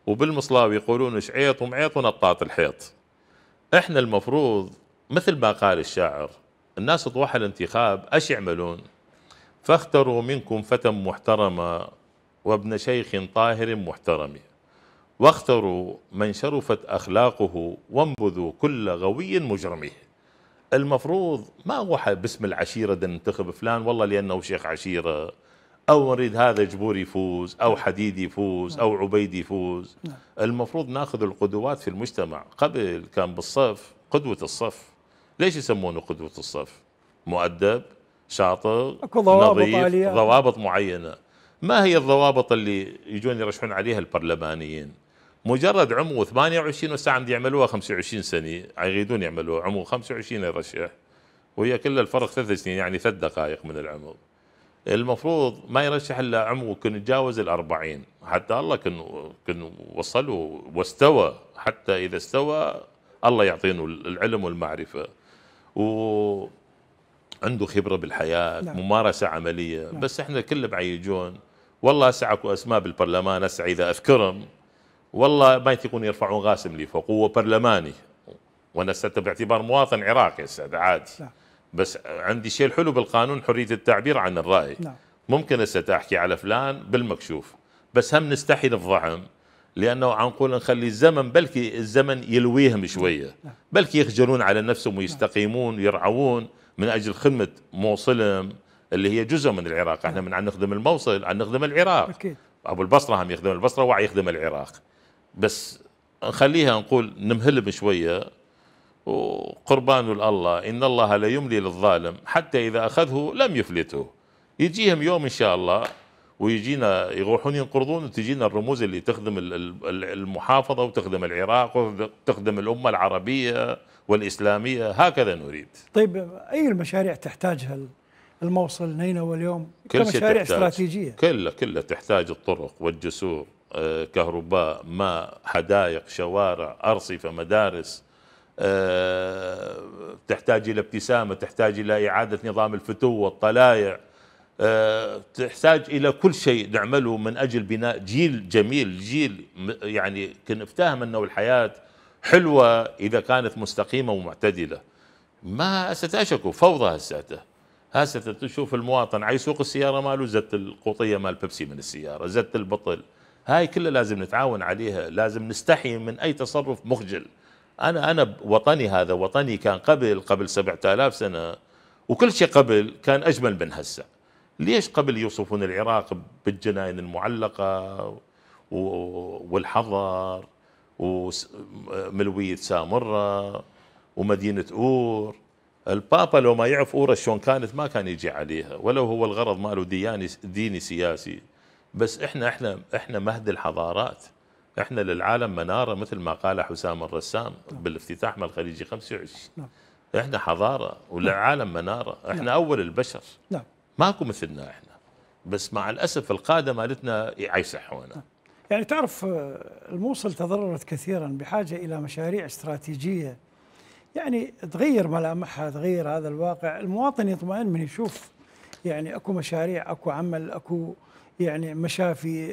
Speaker 2: وبالمصلاوي يقولون شعيط ومعيط ونطاط الحيط احنا المفروض مثل ما قال الشاعر الناس طوح الانتخاب اش يعملون فاختروا منكم فتى محترما وابن شيخ طاهر محترم واختروا من شرفت اخلاقه وانبذوا كل غوي مجرمه المفروض ما هو باسم العشيرة ننتخب فلان والله لأنه شيخ عشيرة أو نريد هذا جبور يفوز أو نعم. حديد يفوز نعم. أو عبيد يفوز نعم. المفروض ناخذ القدوات في المجتمع قبل كان بالصف قدوة الصف ليش يسمونه قدوة الصف مؤدب شاطر نظيف ضوابط معينة ما هي الضوابط اللي يجون يرشحون عليها البرلمانيين مجرد عمره 28 وساعة عم يعملوها 25 سنة يريدون يعملوها عمره 25 يرشح وهي كل الفرق ثلاث سنين يعني ثلاث دقائق من العمر المفروض ما يرشح الا عمره كن يتجاوز ال 40 حتى الله كن كن وصلوا واستوى حتى اذا استوى الله يعطينه العلم والمعرفه وعنده خبره بالحياه نعم. ممارسه عمليه لا. نعم. بس احنا كل بعيجون والله اسعى اكو اسماء بالبرلمان اسعى اذا اذكرهم والله ما يثقون يرفعون غاسم لي فوق هو برلماني وانا استاذ باعتبار مواطن عراقي استاذ عادي لا. نعم. بس عندي شيء الحلو بالقانون حريه التعبير عن الراي لا. نعم. ممكن هسه على فلان بالمكشوف بس هم نستحي نفضحهم لانه عم نقول نخلي الزمن بلكي الزمن يلويهم شويه نعم. بلكي يخجلون على نفسهم ويستقيمون ويرعون من اجل خدمه موصلهم اللي هي جزء من العراق احنا من عن نخدم الموصل عن نخدم العراق أكيد. ابو البصره هم يخدم البصره وعي يخدم العراق بس نخليها نقول نمهلم شوية وقربان الله إن الله لا يملي للظالم حتى إذا أخذه لم يفلته يجيهم يوم إن شاء الله ويجينا يروحون ينقرضون وتجينا الرموز اللي تخدم المحافظة وتخدم العراق وتخدم الأمة العربية والإسلامية هكذا نريد
Speaker 1: طيب أي المشاريع تحتاجها الموصل نينوى اليوم كل كمشاريع استراتيجية
Speaker 2: كلها كلها تحتاج الطرق والجسور آه، كهرباء ماء حدائق شوارع أرصفة مدارس آه، تحتاج إلى ابتسامة تحتاج إلى إعادة نظام الفتوة والطلايع آه، تحتاج إلى كل شيء نعمله من أجل بناء جيل جميل جيل يعني افتهم أنه الحياة حلوة إذا كانت مستقيمة ومعتدلة ما ستأشكوا فوضى هساته هسه تشوف المواطن عايز يسوق السياره ماله زت القوطيه مال بيبسي من السياره زت البطل هاي كلها لازم نتعاون عليها لازم نستحي من أي تصرف مخجل أنا أنا وطني هذا وطني كان قبل قبل 7000 سنة وكل شيء قبل كان أجمل من هسه ليش قبل يوصفون العراق بالجناين المعلقة والحضر وملوية سامرة ومدينة أور البابا لو ما يعرف أورا شلون كانت ما كان يجي عليها ولو هو الغرض ماله دياني ديني سياسي بس احنا احنا احنا مهد الحضارات احنا للعالم مناره مثل ما قال حسام الرسام نعم. بالافتتاح مال الخليجي 25 نعم. احنا حضاره نعم. وللعالم مناره احنا نعم. اول البشر نعم ماكو مثلنا احنا بس مع الاسف القاده مالتنا يعيسحونا نعم.
Speaker 1: يعني تعرف الموصل تضررت كثيرا بحاجه الى مشاريع استراتيجيه يعني تغير ملامحها تغير هذا الواقع المواطن يطمئن من يشوف يعني اكو مشاريع اكو عمل اكو يعني مشافي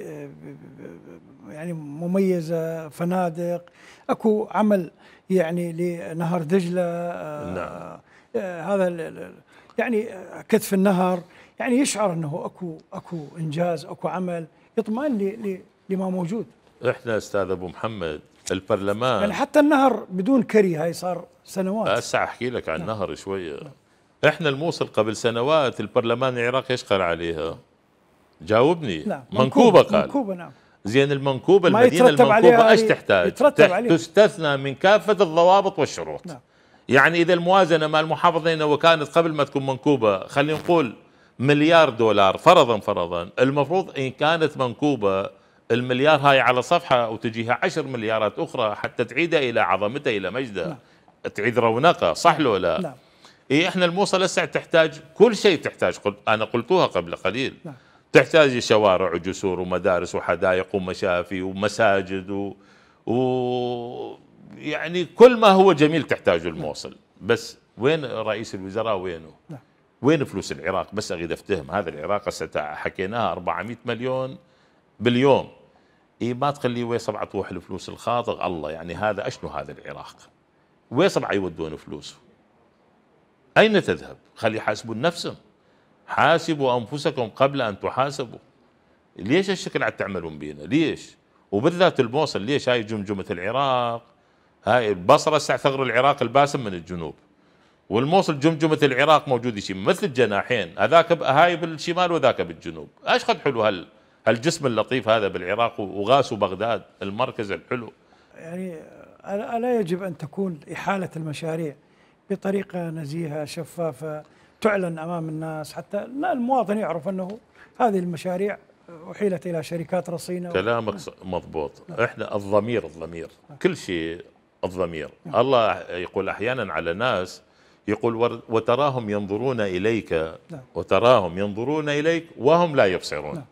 Speaker 1: يعني مميزه فنادق اكو عمل يعني لنهر دجله نعم. هذا يعني كتف النهر يعني يشعر انه اكو اكو انجاز اكو عمل يطمئن لما
Speaker 2: موجود احنا استاذ ابو محمد البرلمان يعني
Speaker 1: حتى النهر بدون كري هاي صار سنوات
Speaker 2: هسه احكي لك عن النهر نعم. شويه احنا الموصل قبل سنوات البرلمان العراقي يشقر عليها جاوبني نعم. منكوبه قال منكوبه نعم زين المنكوبه المدينه المنكوبه ايش تحتاج؟ تحت تستثنى من كافه الضوابط والشروط نعم. يعني اذا الموازنه مال المحافظه لو كانت قبل ما تكون منكوبه خلينا نقول مليار دولار فرضا فرضا المفروض ان كانت منكوبه المليار هاي على صفحه وتجيها عشر مليارات اخرى حتى تعيدها الى عظمتها الى مجدها نعم. تعيد رونقها صح نعم. لو لا؟ نعم. إيه احنا الموصل هسه تحتاج كل شيء تحتاج قلت انا قلتوها قبل قليل نعم. تحتاج شوارع وجسور ومدارس وحدائق ومشافي ومساجد و... و... يعني كل ما هو جميل تحتاجه الموصل بس وين رئيس الوزراء وينه نعم. وين فلوس العراق بس اريد افتهم هذا العراق هسه حكيناها 400 مليون باليوم اي ما تخليه وين سبعه الفلوس الخاطر الله يعني هذا اشنو هذا العراق وين سبعه يودون فلوسه اين تذهب خلي يحاسبون نفسهم حاسبوا أنفسكم قبل أن تحاسبوا ليش الشكل عاد تعملون بينا ليش وبالذات الموصل ليش هاي جمجمة العراق هاي البصرة ثغر العراق الباسم من الجنوب والموصل جمجمة العراق موجود شيء مثل الجناحين هذاك هاي بالشمال وذاك بالجنوب ايش قد حلو هال هالجسم اللطيف هذا بالعراق وغاس بغداد المركز الحلو
Speaker 1: يعني ألا يجب أن تكون إحالة المشاريع بطريقة نزيهة شفافة تعلن امام الناس حتى المواطن يعرف انه هذه المشاريع احيلت الى شركات رصينه
Speaker 2: كلامك و... مضبوط نعم. احنا الضمير الضمير نعم. كل شيء الضمير نعم. الله يقول احيانا على ناس يقول وتراهم ينظرون اليك نعم. وتراهم ينظرون اليك وهم لا يبصرون نعم.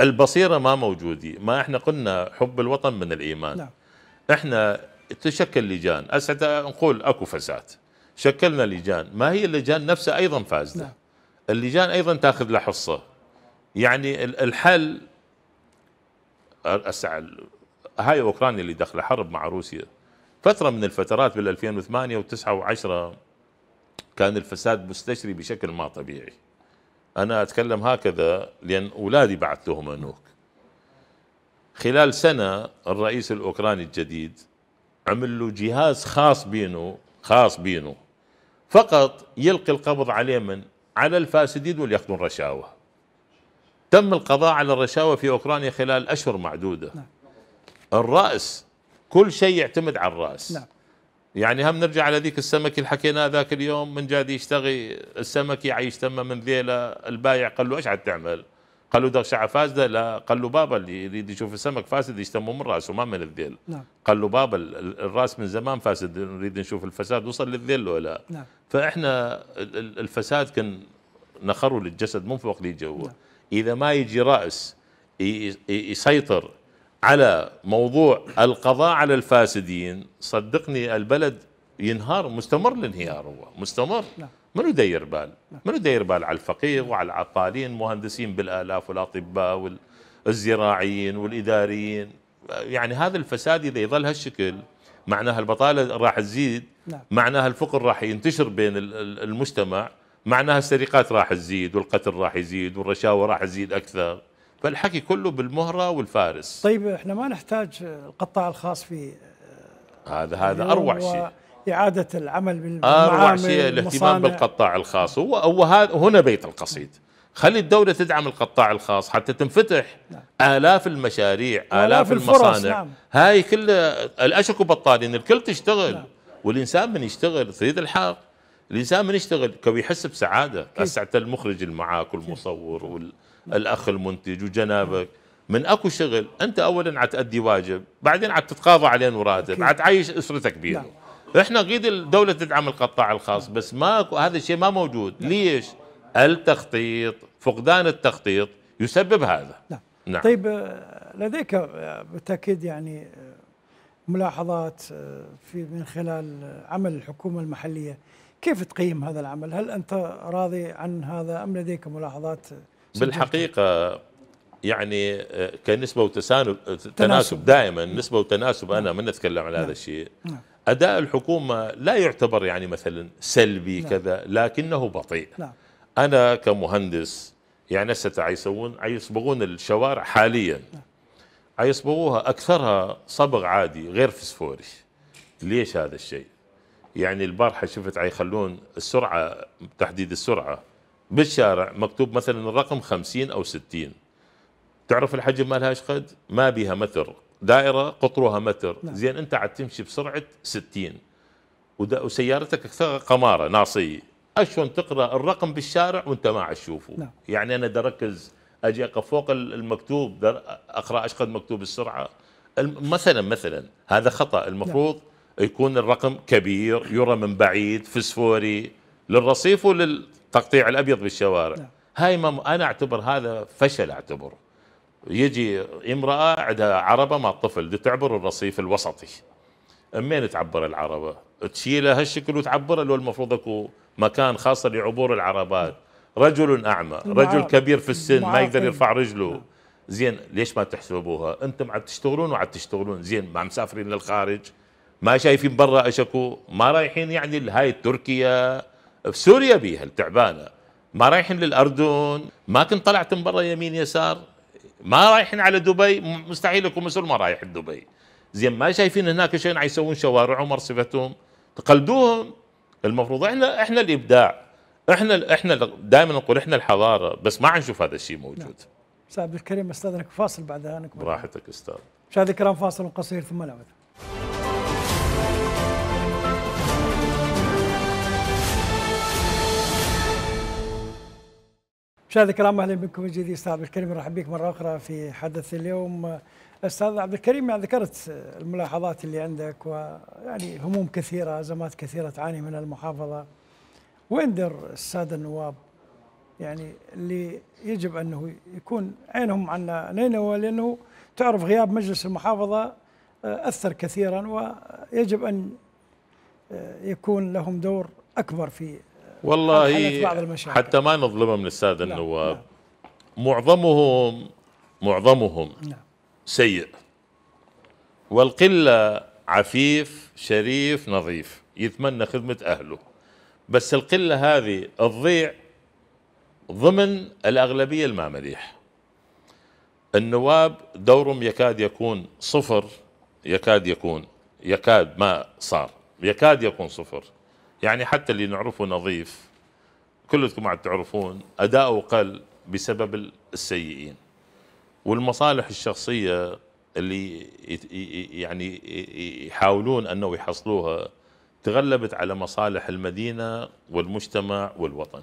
Speaker 2: البصيره ما موجوده ما احنا قلنا حب الوطن من الايمان نعم. احنا تشكل لجان اسعد نقول اكو فساد شكلنا لجان ما هي اللجان نفسها أيضا فاسدة نعم. اللجان أيضا تأخذ لحصة حصة يعني الحل هاي أوكرانيا اللي دخل حرب مع روسيا فترة من الفترات بال 2008 و9 و10 كان الفساد مستشري بشكل ما طبيعي أنا أتكلم هكذا لأن أولادي بعث لهم أنوك خلال سنة الرئيس الأوكراني الجديد عمل له جهاز خاص بينه خاص بينه فقط يلقي القبض عليه من على الفاسدين واللي ياخذون رشاوى تم القضاء على الرشاوى في اوكرانيا خلال اشهر معدوده نعم. الراس كل شيء يعتمد على الراس نعم. يعني هم نرجع على ذيك السمك اللي حكيناه ذاك اليوم من جاد يشتغي السمك يعيش تمه من ذيله البايع قال له ايش عاد تعمل؟ قال له درشعه فاسده لا قال له بابا اللي يريد يشوف السمك فاسد يشتمه من راسه ما من الذيل نعم. قال له بابا الراس من زمان فاسد نريد نشوف الفساد وصل للذيل ولا لا نعم. فاحنا الفساد كان نخره للجسد من فوق لجوا اذا ما يجي راس يسيطر على موضوع القضاء على الفاسدين صدقني البلد ينهار مستمر الانهيار هو مستمر نعم. منو داير بال نعم. منو داير بال على الفقير وعلى العطالين مهندسين بالالاف والاطباء والزراعيين والاداريين يعني هذا الفساد اذا يظل هالشكل معناها البطاله راح تزيد نعم. معناها الفقر راح ينتشر بين المجتمع معناها السرقات راح تزيد والقتل راح يزيد والرشاوى راح تزيد اكثر فالحكي كله بالمهره والفارس طيب احنا
Speaker 1: ما نحتاج القطاع الخاص في
Speaker 2: آه، هذا هذا اروع شيء
Speaker 1: إعادة العمل بالمعامل أروع شيء الاهتمام
Speaker 2: بالقطاع الخاص هو هو هنا بيت القصيد خلي الدولة تدعم القطاع الخاص حتى تنفتح نعم. آلاف المشاريع آلاف, آلاف المصانع نعم. هاي كل الأشك بطالين الكل تشتغل نعم. والانسان من يشتغل تريد الحق الانسان من يشتغل كو يحس بسعاده اسعد المخرج اللي معاك والمصور والاخ المنتج وجنابك من اكو شغل انت اولا عتادي واجب بعدين عتتقاضى عليه راتب تعيش اسرتك بيه نعم. احنا نريد الدوله تدعم القطاع الخاص نعم. بس أكو هذا الشيء ما موجود لا. نعم. ليش التخطيط فقدان التخطيط يسبب هذا لا. نعم طيب آه، لديك آه،
Speaker 1: بالتاكيد يعني آه، ملاحظات آه، في من خلال عمل الحكومة المحلية كيف تقيم هذا العمل هل أنت راضي عن هذا أم لديك ملاحظات
Speaker 2: بالحقيقة يعني آه، كنسبة وتناسب تناسب, دائما نسبة وتناسب أنا ما اتكلم عن هذا نعم. الشيء نعم. أداء الحكومة لا يعتبر يعني مثلا سلبي لا. نعم. كذا لكنه بطيء نعم. أنا كمهندس يعني هسه يسوون يصبغون الشوارع حاليا نعم. حيصبغوها أكثرها صبغ عادي غير فسفوري ليش هذا الشيء يعني البارحة شفت حيخلون السرعة تحديد السرعة بالشارع مكتوب مثلا الرقم 50 أو 60 تعرف الحجم مالها ايش قد؟ ما بيها متر دائرة قطرها متر لا. نعم. زين أنت عاد تمشي بسرعة 60 وسيارتك أكثر قمارة ناصية أشون تقرأ الرقم بالشارع وأنت ما عاد تشوفه نعم. يعني أنا أركز اجي اقف فوق المكتوب اقرا ايش قد مكتوب السرعه مثلا مثلا هذا خطا المفروض لا. نعم. يكون الرقم كبير يرى من بعيد فسفوري للرصيف وللتقطيع الابيض بالشوارع نعم. هاي ما انا اعتبر هذا فشل اعتبره يجي امراه عندها عربه مع الطفل دي تعبر الرصيف الوسطي منين تعبر العربه؟ تشيلها هالشكل وتعبرها لو المفروض اكو مكان خاص لعبور العربات رجل أعمى رجل كبير في السن ما يقدر يرفع رجله زين ليش ما تحسبوها انتم عم تشتغلون وعم تشتغلون زين ما مسافرين للخارج ما شايفين برا اشكو ما رايحين يعني لهاي تركيا في سوريا بيها التعبانه ما رايحين للاردن ما كنت طلعت من برا يمين يسار ما رايحين على دبي مستحيل يكون مسؤول ما رايح دبي زين ما شايفين هناك شيء عم يسوون شوارعهم مرصفتهم تقلدوهم المفروض احنا احنا الابداع احنا احنا دائما نقول احنا الحضاره بس ما نشوف هذا الشيء نعم. موجود
Speaker 1: استاذ عبد الكريم استاذنك فاصل بعدها نكمل براحتك استاذ مشاهدي الكرام فاصل قصير ثم نعود مشاهدي الكرام اهلا بكم من جديد استاذ عبد الكريم نرحب بك مره اخرى في حدث اليوم استاذ عبد الكريم يعني ذكرت الملاحظات اللي عندك ويعني هموم كثيره ازمات كثيره تعاني منها المحافظه وين دور الساده النواب يعني اللي يجب انه يكون عينهم عنا نينوى لانه تعرف غياب مجلس المحافظه آه، اثر كثيرا ويجب ان آه، يكون لهم دور اكبر في آه،
Speaker 2: والله بعض المشاكل حتى ما نظلمهم من الساده لا نعم، النواب لا نعم. معظمهم معظمهم لا نعم. سيء والقله عفيف شريف نظيف يتمنى خدمه اهله بس القله هذه تضيع ضمن الاغلبيه الما النواب دورهم يكاد يكون صفر يكاد يكون يكاد ما صار يكاد يكون صفر يعني حتى اللي نعرفه نظيف كلكم عاد تعرفون اداؤه قل بسبب السيئين والمصالح الشخصيه اللي يعني يحاولون انه يحصلوها تغلبت على مصالح المدينة والمجتمع والوطن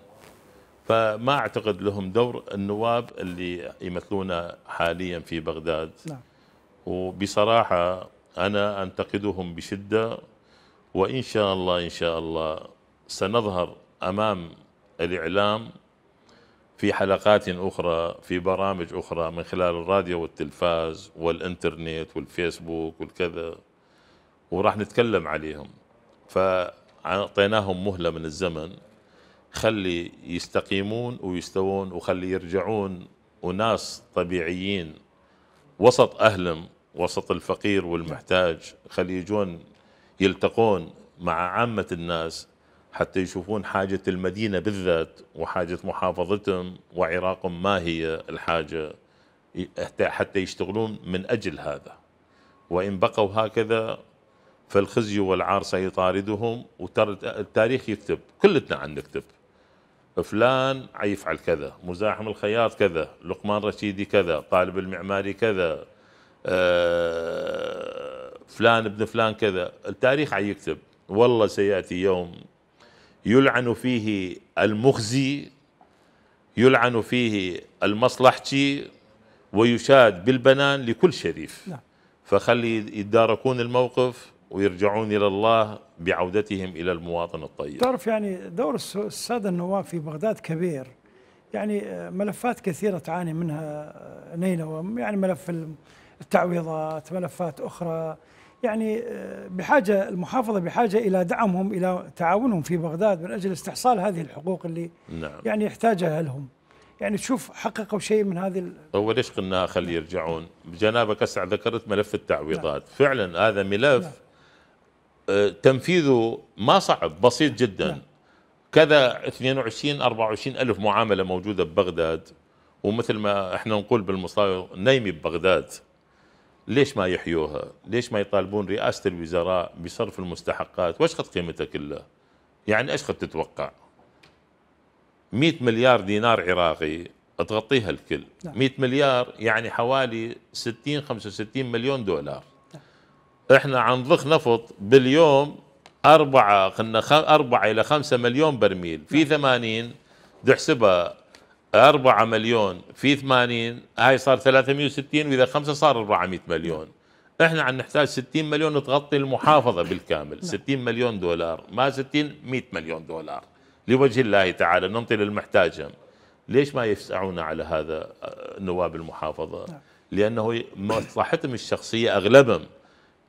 Speaker 2: فما أعتقد لهم دور النواب اللي يمثلونا حاليا في بغداد نعم. وبصراحة أنا أنتقدهم بشدة وإن شاء الله إن شاء الله سنظهر أمام الإعلام في حلقات أخرى في برامج أخرى من خلال الراديو والتلفاز والإنترنت والفيسبوك والكذا وراح نتكلم عليهم فأعطيناهم مهلة من الزمن خلي يستقيمون ويستوون وخلي يرجعون وناس طبيعيين وسط أهلهم وسط الفقير والمحتاج خلي يجون يلتقون مع عامة الناس حتى يشوفون حاجة المدينة بالذات وحاجة محافظتهم وعراقهم ما هي الحاجة حتى يشتغلون من أجل هذا وإن بقوا هكذا فالخزي والعار سيطاردهم والتاريخ يكتب كلتنا عن نكتب فلان على كذا مزاحم الخياط كذا لقمان رشيدي كذا طالب المعماري كذا آه، فلان ابن فلان كذا التاريخ يكتب والله سيأتي يوم يلعن فيه المخزي يلعن فيه المصلحجي ويشاد بالبنان لكل شريف نعم. فخلي يتداركون الموقف ويرجعون إلى الله بعودتهم إلى المواطن الطيب
Speaker 1: تعرف يعني دور السادة النواب في بغداد كبير يعني ملفات كثيرة تعاني منها آه، نينوى يعني ملف التعويضات ملفات أخرى يعني آه، بحاجة المحافظة بحاجة إلى دعمهم إلى تعاونهم في بغداد من أجل استحصال هذه الحقوق اللي نعم. يعني يحتاجها أهلهم يعني تشوف حققوا شيء من هذه ال...
Speaker 2: هو ليش قلنا خلي يرجعون بجنابك اسعد ذكرت ملف التعويضات نعم. فعلا هذا ملف نعم. آه، تنفيذه ما صعب بسيط جدا نعم. كذا 22 24 ألف معاملة موجودة ببغداد ومثل ما احنا نقول بالمصطلح نيمي ببغداد ليش ما يحيوها؟ ليش ما يطالبون رئاسة الوزراء بصرف المستحقات؟ وايش قد قيمتها كلها؟ يعني ايش قد تتوقع؟ 100 مليار دينار عراقي تغطيها الكل 100 نعم. مليار يعني حوالي 60 65 مليون دولار احنا عن ضخ نفط باليوم أربعة قلنا أربعة إلى خمسة مليون برميل في نعم. ثمانين تحسبها أربعة مليون في ثمانين هاي صار 360 وإذا خمسة صار 400 مليون احنا عن نحتاج 60 مليون تغطي المحافظة نعم. بالكامل 60 مليون دولار ما 60 100 مليون دولار لوجه الله تعالى ننطي للمحتاجين ليش ما يفسعون على هذا آه، نواب المحافظة نعم. لأنه مصلحتهم الشخصية أغلبهم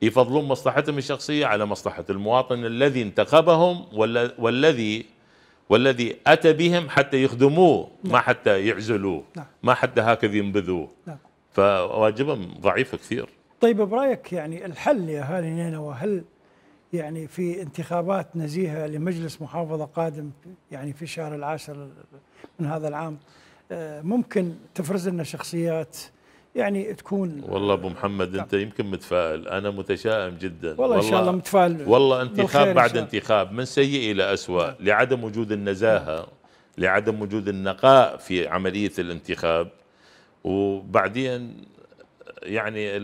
Speaker 2: يفضلون مصلحتهم الشخصية على مصلحة المواطن الذي انتخبهم والذي والذي أتى بهم حتى يخدموه نعم. ما حتى يعزلوه نعم. ما حتى هكذا ينبذوه نعم. فواجبهم ضعيفة كثير
Speaker 1: طيب برأيك يعني الحل يا هالي نينوى هل يعني في انتخابات نزيهة لمجلس محافظة قادم يعني في الشهر العاشر من هذا العام آه، ممكن تفرز لنا شخصيات يعني تكون
Speaker 2: والله ابو محمد انت يمكن متفائل انا متشائم جدا والله, والله ان شاء الله متفائل والله انتخاب بعد انتخاب من سيء الى اسوء لعدم وجود النزاهه لعدم وجود النقاء في عمليه الانتخاب وبعدين يعني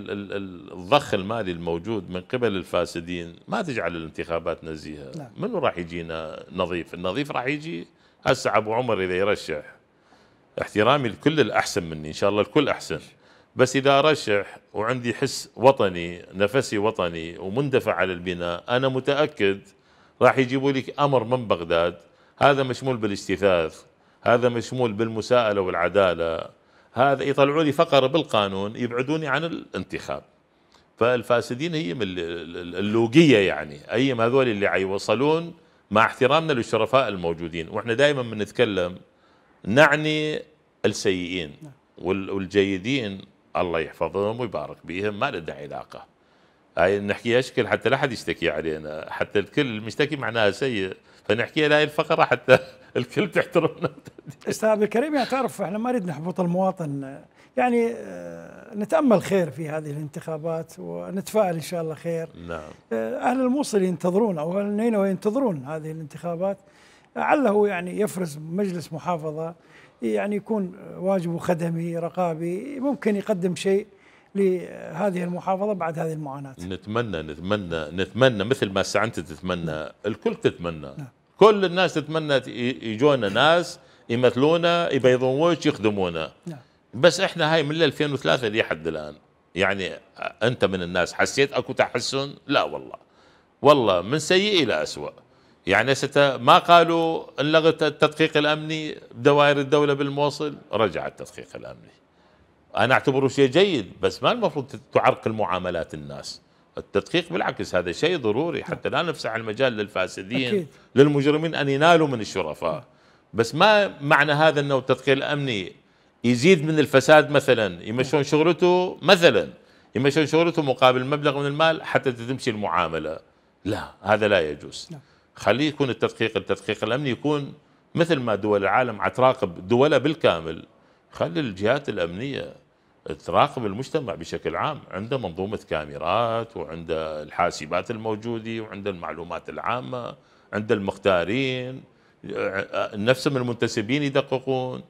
Speaker 2: الضخ المالي الموجود من قبل الفاسدين ما تجعل الانتخابات نزيهه نعم. منو راح يجينا نظيف النظيف راح يجي هسه ابو عمر اذا يرشح احترامي لكل الاحسن مني ان شاء الله الكل احسن بس اذا ارشح وعندي حس وطني نفسي وطني ومندفع على البناء انا متاكد راح يجيبوا لك امر من بغداد هذا مشمول بالاجتثاث هذا مشمول بالمساءله والعداله هذا يطلعوا لي فقره بالقانون يبعدوني عن الانتخاب فالفاسدين هي من اللوقيه يعني اي هذول اللي عيوصلون مع احترامنا للشرفاء الموجودين واحنا دائما بنتكلم نعني السيئين نعم. والجيدين الله يحفظهم ويبارك بهم ما لنا علاقه هاي نحكيها شكل حتى لا حد يشتكي علينا حتى الكل مشتكي معناها سيء فنحكيها لهي الفقره حتى الكل تحترمنا
Speaker 1: استاذ عبد الكريم يعني تعرف احنا ما نريد نحبط المواطن يعني آه، نتامل خير في هذه الانتخابات ونتفائل ان شاء الله خير نعم آه، اهل الموصل ينتظرون او اهل ينتظرون هذه الانتخابات لعله يعني يفرز مجلس محافظه يعني يكون واجبه خدمي رقابي ممكن يقدم شيء لهذه المحافظة بعد هذه المعاناة
Speaker 2: نتمنى نتمنى نتمنى مثل ما أنت تتمنى نعم. الكل تتمنى نعم. كل الناس تتمنى يجونا ناس يمثلونا يبيضون وجه يخدمونا نعم. بس احنا هاي من 2003 لحد الان يعني انت من الناس حسيت اكو تحسن لا والله والله من سيء الى اسوء يعني ما قالوا انلغت التدقيق الامني بدوائر الدوله بالموصل رجع التدقيق الامني انا اعتبره شيء جيد بس ما المفروض تعرقل معاملات الناس التدقيق بالعكس هذا شيء ضروري حتى لا نفسح المجال للفاسدين أكيد. للمجرمين ان ينالوا من الشرفاء بس ما معنى هذا انه التدقيق الامني يزيد من الفساد مثلا يمشون شغلته مثلا يمشون شغلته مقابل مبلغ من المال حتى تمشي المعامله لا هذا لا يجوز لا. نعم. خليه يكون التدقيق التدقيق الامني يكون مثل ما دول العالم عتراقب دولها بالكامل خلي الجهات الامنيه تراقب المجتمع بشكل عام عنده منظومه كاميرات وعنده الحاسبات الموجوده وعنده المعلومات العامه عنده المختارين نفسهم المنتسبين يدققون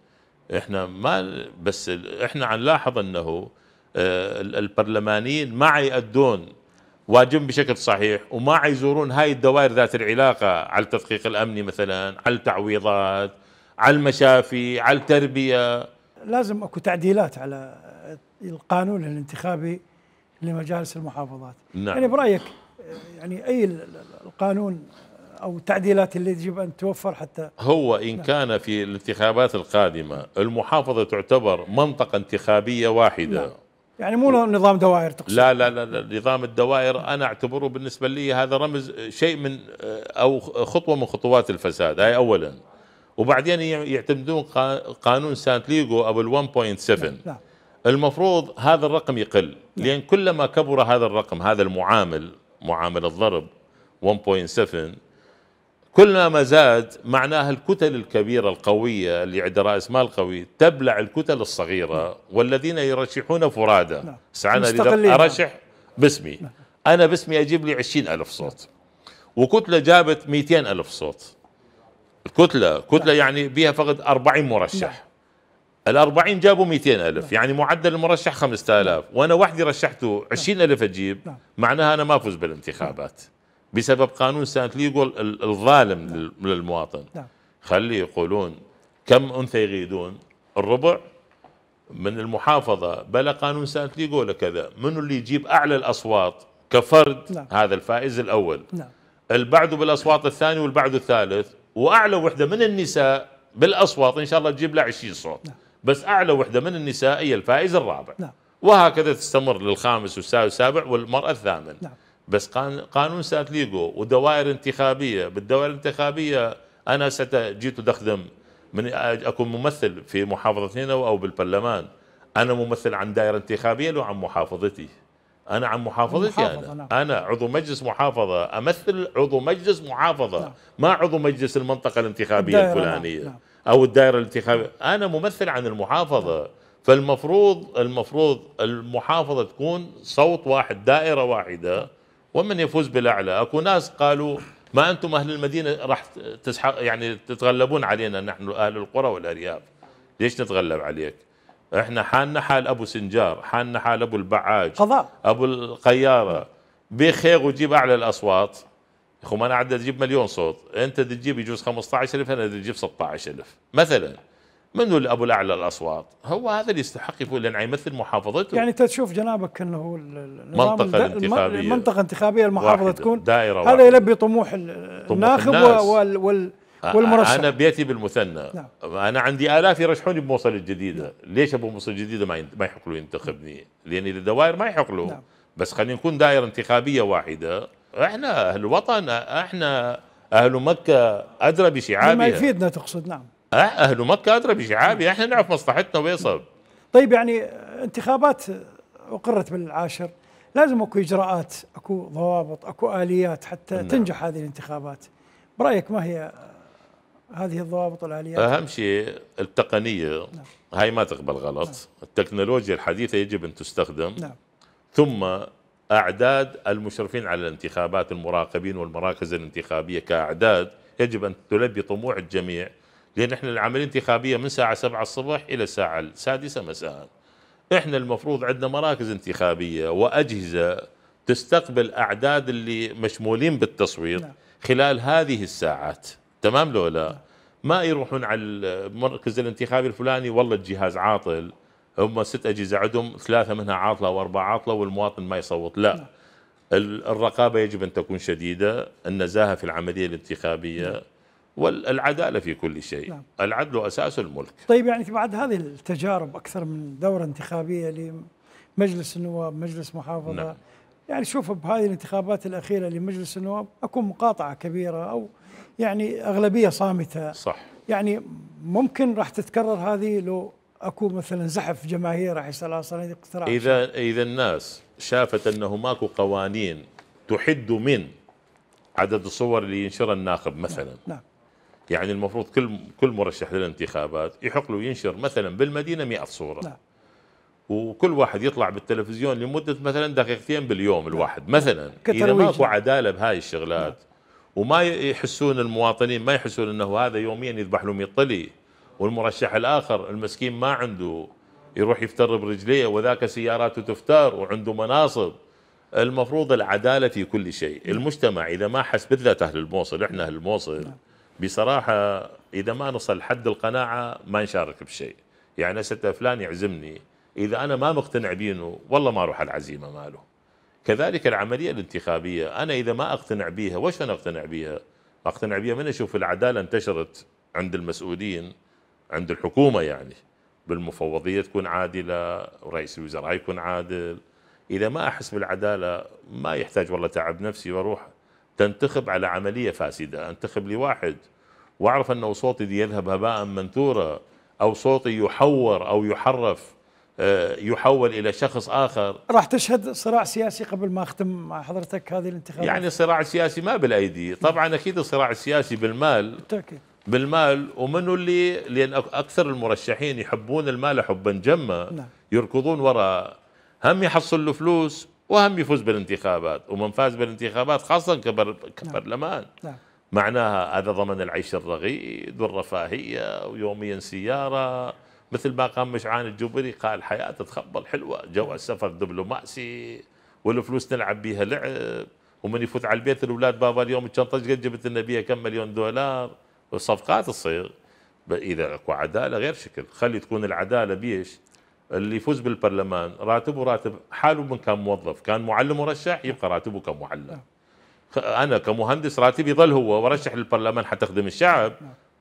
Speaker 2: احنا ما بس احنا عم نلاحظ انه البرلمانيين ما يأدون واجبهم بشكل صحيح وما يزورون هاي الدوائر ذات العلاقة على التدقيق الأمني مثلا على التعويضات على المشافي على التربية
Speaker 1: لازم أكو تعديلات على القانون الانتخابي لمجالس المحافظات نعم. يعني برأيك يعني أي القانون أو التعديلات اللي يجب أن توفر حتى
Speaker 2: هو إن نعم. كان في الانتخابات القادمة المحافظة تعتبر منطقة انتخابية واحدة نعم.
Speaker 1: يعني مو نظام دوائر
Speaker 2: تقصد لا لا لا, لا نظام الدوائر انا اعتبره بالنسبه لي هذا رمز شيء من او خطوه من خطوات الفساد هاي اولا وبعدين يعتمدون قانون سانت ليغو ابو 1.7 نعم،, نعم المفروض هذا الرقم يقل نعم. لان كلما كبر هذا الرقم هذا المعامل معامل الضرب 1.7 كلما ما زاد معناها الكتل الكبيرة القوية اللي عندها رأس مال قوي تبلع الكتل الصغيرة والذين يرشحون فرادى نعم. سعنا أرشح باسمي نعم. أنا باسمي أجيب لي عشرين ألف صوت وكتلة جابت 200 ألف صوت الكتلة كتلة يعني بها فقط 40 مرشح نعم. ال 40 جابوا 200 ألف يعني معدل المرشح 5000 وأنا وحدي رشحته عشرين ألف أجيب معناها أنا ما أفوز بالانتخابات بسبب قانون سانت يقول الظالم نعم. للمواطن نعم. خلي يقولون كم انثى يريدون الربع من المحافظه بلا قانون سانت يقول كذا منو اللي يجيب اعلى الاصوات كفرد نعم. هذا الفائز الاول نعم. البعد بالاصوات الثاني والبعد الثالث واعلى وحده من النساء بالاصوات ان شاء الله تجيب لها 20 صوت نعم. بس اعلى وحده من النساء هي الفائز الرابع نعم. وهكذا تستمر للخامس والسادس والسابع والمراه الثامن نعم. بس قانون ليغو ودوائر انتخابيه بالدوائر الانتخابيه انا جيت دخدم من اكون ممثل في محافظه هنا او بالبرلمان انا ممثل عن دائره انتخابيه لو عن محافظتي انا عن محافظتي انا نعم. انا عضو مجلس محافظه امثل عضو مجلس محافظه نعم. ما عضو مجلس المنطقه الانتخابيه نعم، الفلانيه او الدائره الانتخابيه انا ممثل عن المحافظه فالمفروض المفروض المحافظه تكون صوت واحد دائره واحده ومن يفوز بالاعلى اكو ناس قالوا ما انتم اهل المدينه راح تسحق يعني تتغلبون علينا نحن اهل القرى والارياف ليش نتغلب عليك احنا حالنا حال ابو سنجار حالنا حال ابو البعاج قضاء ابو القياره بخير وجيب اعلى الاصوات اخو ما انا عدت اجيب مليون صوت انت تجيب يجوز 15000 انا تجيب 16000 مثلا من الابو الاعلى الاصوات هو هذا اللي يستحق يفوز لانه يمثل محافظته يعني انت
Speaker 1: تشوف جنابك انه المنطقه الانتخابيه المنطقه الانتخابيه المحافظه تكون دائره واحدة. هذا يلبي طموح, الناخب طموح وال وال والمرشح انا
Speaker 2: بيتي بالمثنى نعم. انا عندي الاف يرشحوني بموصل الجديده نعم. ليش ابو موصل الجديده ما ما يحق له ينتخبني لان الدوائر ما يحق له نعم. بس خلينا نكون دائره انتخابيه واحده احنا اهل الوطن احنا اهل مكه ادرى بشعابها ما يفيدنا تقصد نعم أه؟ اهل مكه ادرى بشعابي يعني احنا نعرف مصلحتنا ويصب
Speaker 1: طيب يعني انتخابات اقرت بالعاشر لازم اكو اجراءات اكو ضوابط اكو اليات حتى نعم. تنجح هذه الانتخابات برايك ما هي هذه الضوابط والاليات اهم
Speaker 2: شيء التقنيه نعم. هاي ما تقبل غلط نعم. التكنولوجيا الحديثه يجب ان تستخدم نعم. ثم اعداد المشرفين على الانتخابات المراقبين والمراكز الانتخابيه كاعداد يجب ان تلبي طموح الجميع لان احنا العمليه الانتخابيه من الساعه 7 الصبح الى الساعه السادسه مساء احنا المفروض عندنا مراكز انتخابيه واجهزه تستقبل اعداد اللي مشمولين بالتصويت نعم. خلال هذه الساعات تمام لو لا نعم. ما يروحون على المركز الانتخابي الفلاني والله الجهاز عاطل هم ست اجهزه عندهم ثلاثه منها عاطله واربعه عاطله والمواطن ما يصوت لا نعم. الرقابه يجب ان تكون شديده النزاهه في العمليه الانتخابيه نعم. والعداله في كل شيء نعم. العدل اساس الملك
Speaker 1: طيب يعني بعد هذه التجارب اكثر من دوره انتخابيه لمجلس النواب مجلس محافظه نعم. يعني شوف بهذه الانتخابات الاخيره لمجلس النواب اكو مقاطعه كبيره او يعني اغلبيه صامته صح يعني ممكن راح تتكرر هذه لو اكو مثلا زحف جماهير راح يصير اصلا اقتراع اذا
Speaker 2: اذا الناس شافت انه ماكو قوانين تحد من عدد الصور اللي ينشرها الناخب مثلا نعم. نعم. يعني المفروض كل كل مرشح للانتخابات يحق له ينشر مثلا بالمدينه 100 صوره نعم. وكل واحد يطلع بالتلفزيون لمده مثلا دقيقتين باليوم نعم. الواحد مثلا اذا ماكو عداله بهاي الشغلات نعم. وما يحسون المواطنين ما يحسون انه هذا يوميا يذبح لهم يطلي والمرشح الاخر المسكين ما عنده يروح يفتر برجليه وذاك سياراته تفتر وعنده مناصب المفروض العداله في كل شيء المجتمع اذا ما حس بالذات اهل الموصل احنا اهل الموصل نعم. بصراحه اذا ما نصل حد القناعه ما نشارك بشيء يعني ستة فلان يعزمني اذا انا ما مقتنع بينه والله ما اروح على العزيمه ماله كذلك العمليه الانتخابيه انا اذا ما اقتنع بيها وش انا اقتنع بيها اقتنع بيها من اشوف العداله انتشرت عند المسؤولين عند الحكومه يعني بالمفوضيه تكون عادله ورئيس الوزراء يكون عادل اذا ما احس بالعداله ما يحتاج والله تعب نفسي واروح تنتخب على عملية فاسدة أنتخب لواحد وأعرف أنه صوتي دي يذهب هباء منثورا أو صوتي يحور أو يحرف آه، يحول الى شخص اخر
Speaker 1: راح تشهد صراع سياسي قبل ما اختم مع حضرتك هذه الانتخابات يعني
Speaker 2: صراع سياسي ما بالايدي طبعا اكيد الصراع السياسي بالمال بالتاكيد بالمال ومن اللي لان اكثر المرشحين يحبون المال حبا جما نعم. يركضون وراء هم يحصل له فلوس وهم يفوز بالانتخابات ومن فاز بالانتخابات خاصة كبر كبرلمان نعم. نعم. معناها هذا ضمن العيش الرغيد والرفاهية ويوميا سيارة مثل ما قام مشعان الجبري قال حياة تتخبل حلوة جو السفر دبلوماسي والفلوس نلعب بيها لعب ومن يفوت على البيت الأولاد بابا اليوم الشنطة قد جبت لنا بيها كم مليون دولار والصفقات تصير إذا أكو عدالة غير شكل خلي تكون العدالة بيش اللي يفوز بالبرلمان راتبه راتب حاله من كان موظف كان معلم مرشح يبقى راتبه كمعلم انا كمهندس راتبي ظل هو ورشح للبرلمان حتى اخدم الشعب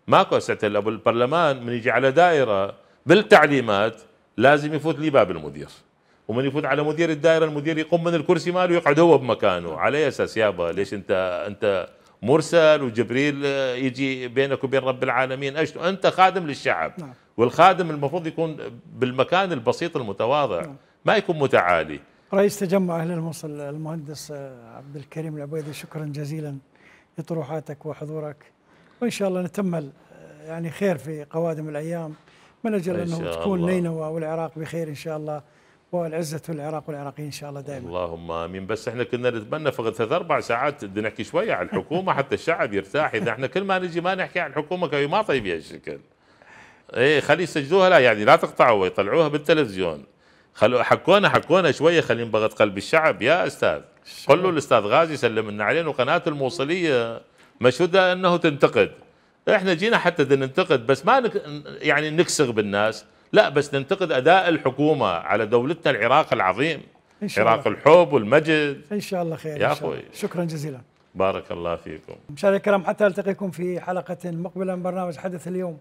Speaker 2: ماكو استعتل الا بالبرلمان من يجي على دائره بالتعليمات لازم يفوت لي باب المدير ومن يفوت على مدير الدائره المدير يقوم من الكرسي ماله ويقعد هو بمكانه على اي اساس يابا ليش انت انت مرسل وجبريل آه، يجي بينك وبين رب العالمين اشنو انت خادم للشعب نعم. والخادم المفروض يكون بالمكان البسيط المتواضع نعم. ما يكون متعالي
Speaker 1: رئيس تجمع أهل الموصل المهندس عبد الكريم العبيدي شكرا جزيلا لطروحاتك وحضورك وإن شاء الله نتمل يعني خير في قوادم الأيام من أجل أنه تكون الله. نينوى والعراق بخير إن شاء الله والعزة العراق والعراقيين إن شاء الله دائما
Speaker 2: اللهم آمين بس إحنا كنا نتمنى فقط ثلاث أربع ساعات نحكي شوية على الحكومة حتى الشعب يرتاح إذا إحنا كل ما نجي ما نحكي عن الحكومة ما طيب الشكل ايه خلي يسجلوها لا يعني لا تقطعوا يطلعوها بالتلفزيون خلو حكونا حكونا شويه خلينا بغت قلب الشعب يا استاذ قل له الاستاذ غازي سلم لنا علينا وقناه الموصليه مشهوده انه تنتقد احنا جينا حتى ننتقد بس ما نك يعني نكسغ بالناس لا بس ننتقد اداء الحكومه على دولتنا العراق العظيم إن شاء عراق الله. الحب والمجد
Speaker 1: ان شاء الله خير يا اخوي شكرا جزيلا
Speaker 2: بارك الله فيكم
Speaker 1: مشاهدينا الكرام حتى التقيكم في حلقه مقبله من برنامج حدث اليوم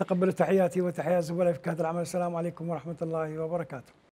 Speaker 1: تقبلوا تحياتي وتحيات زملائي في كادر العمل السلام عليكم ورحمه الله وبركاته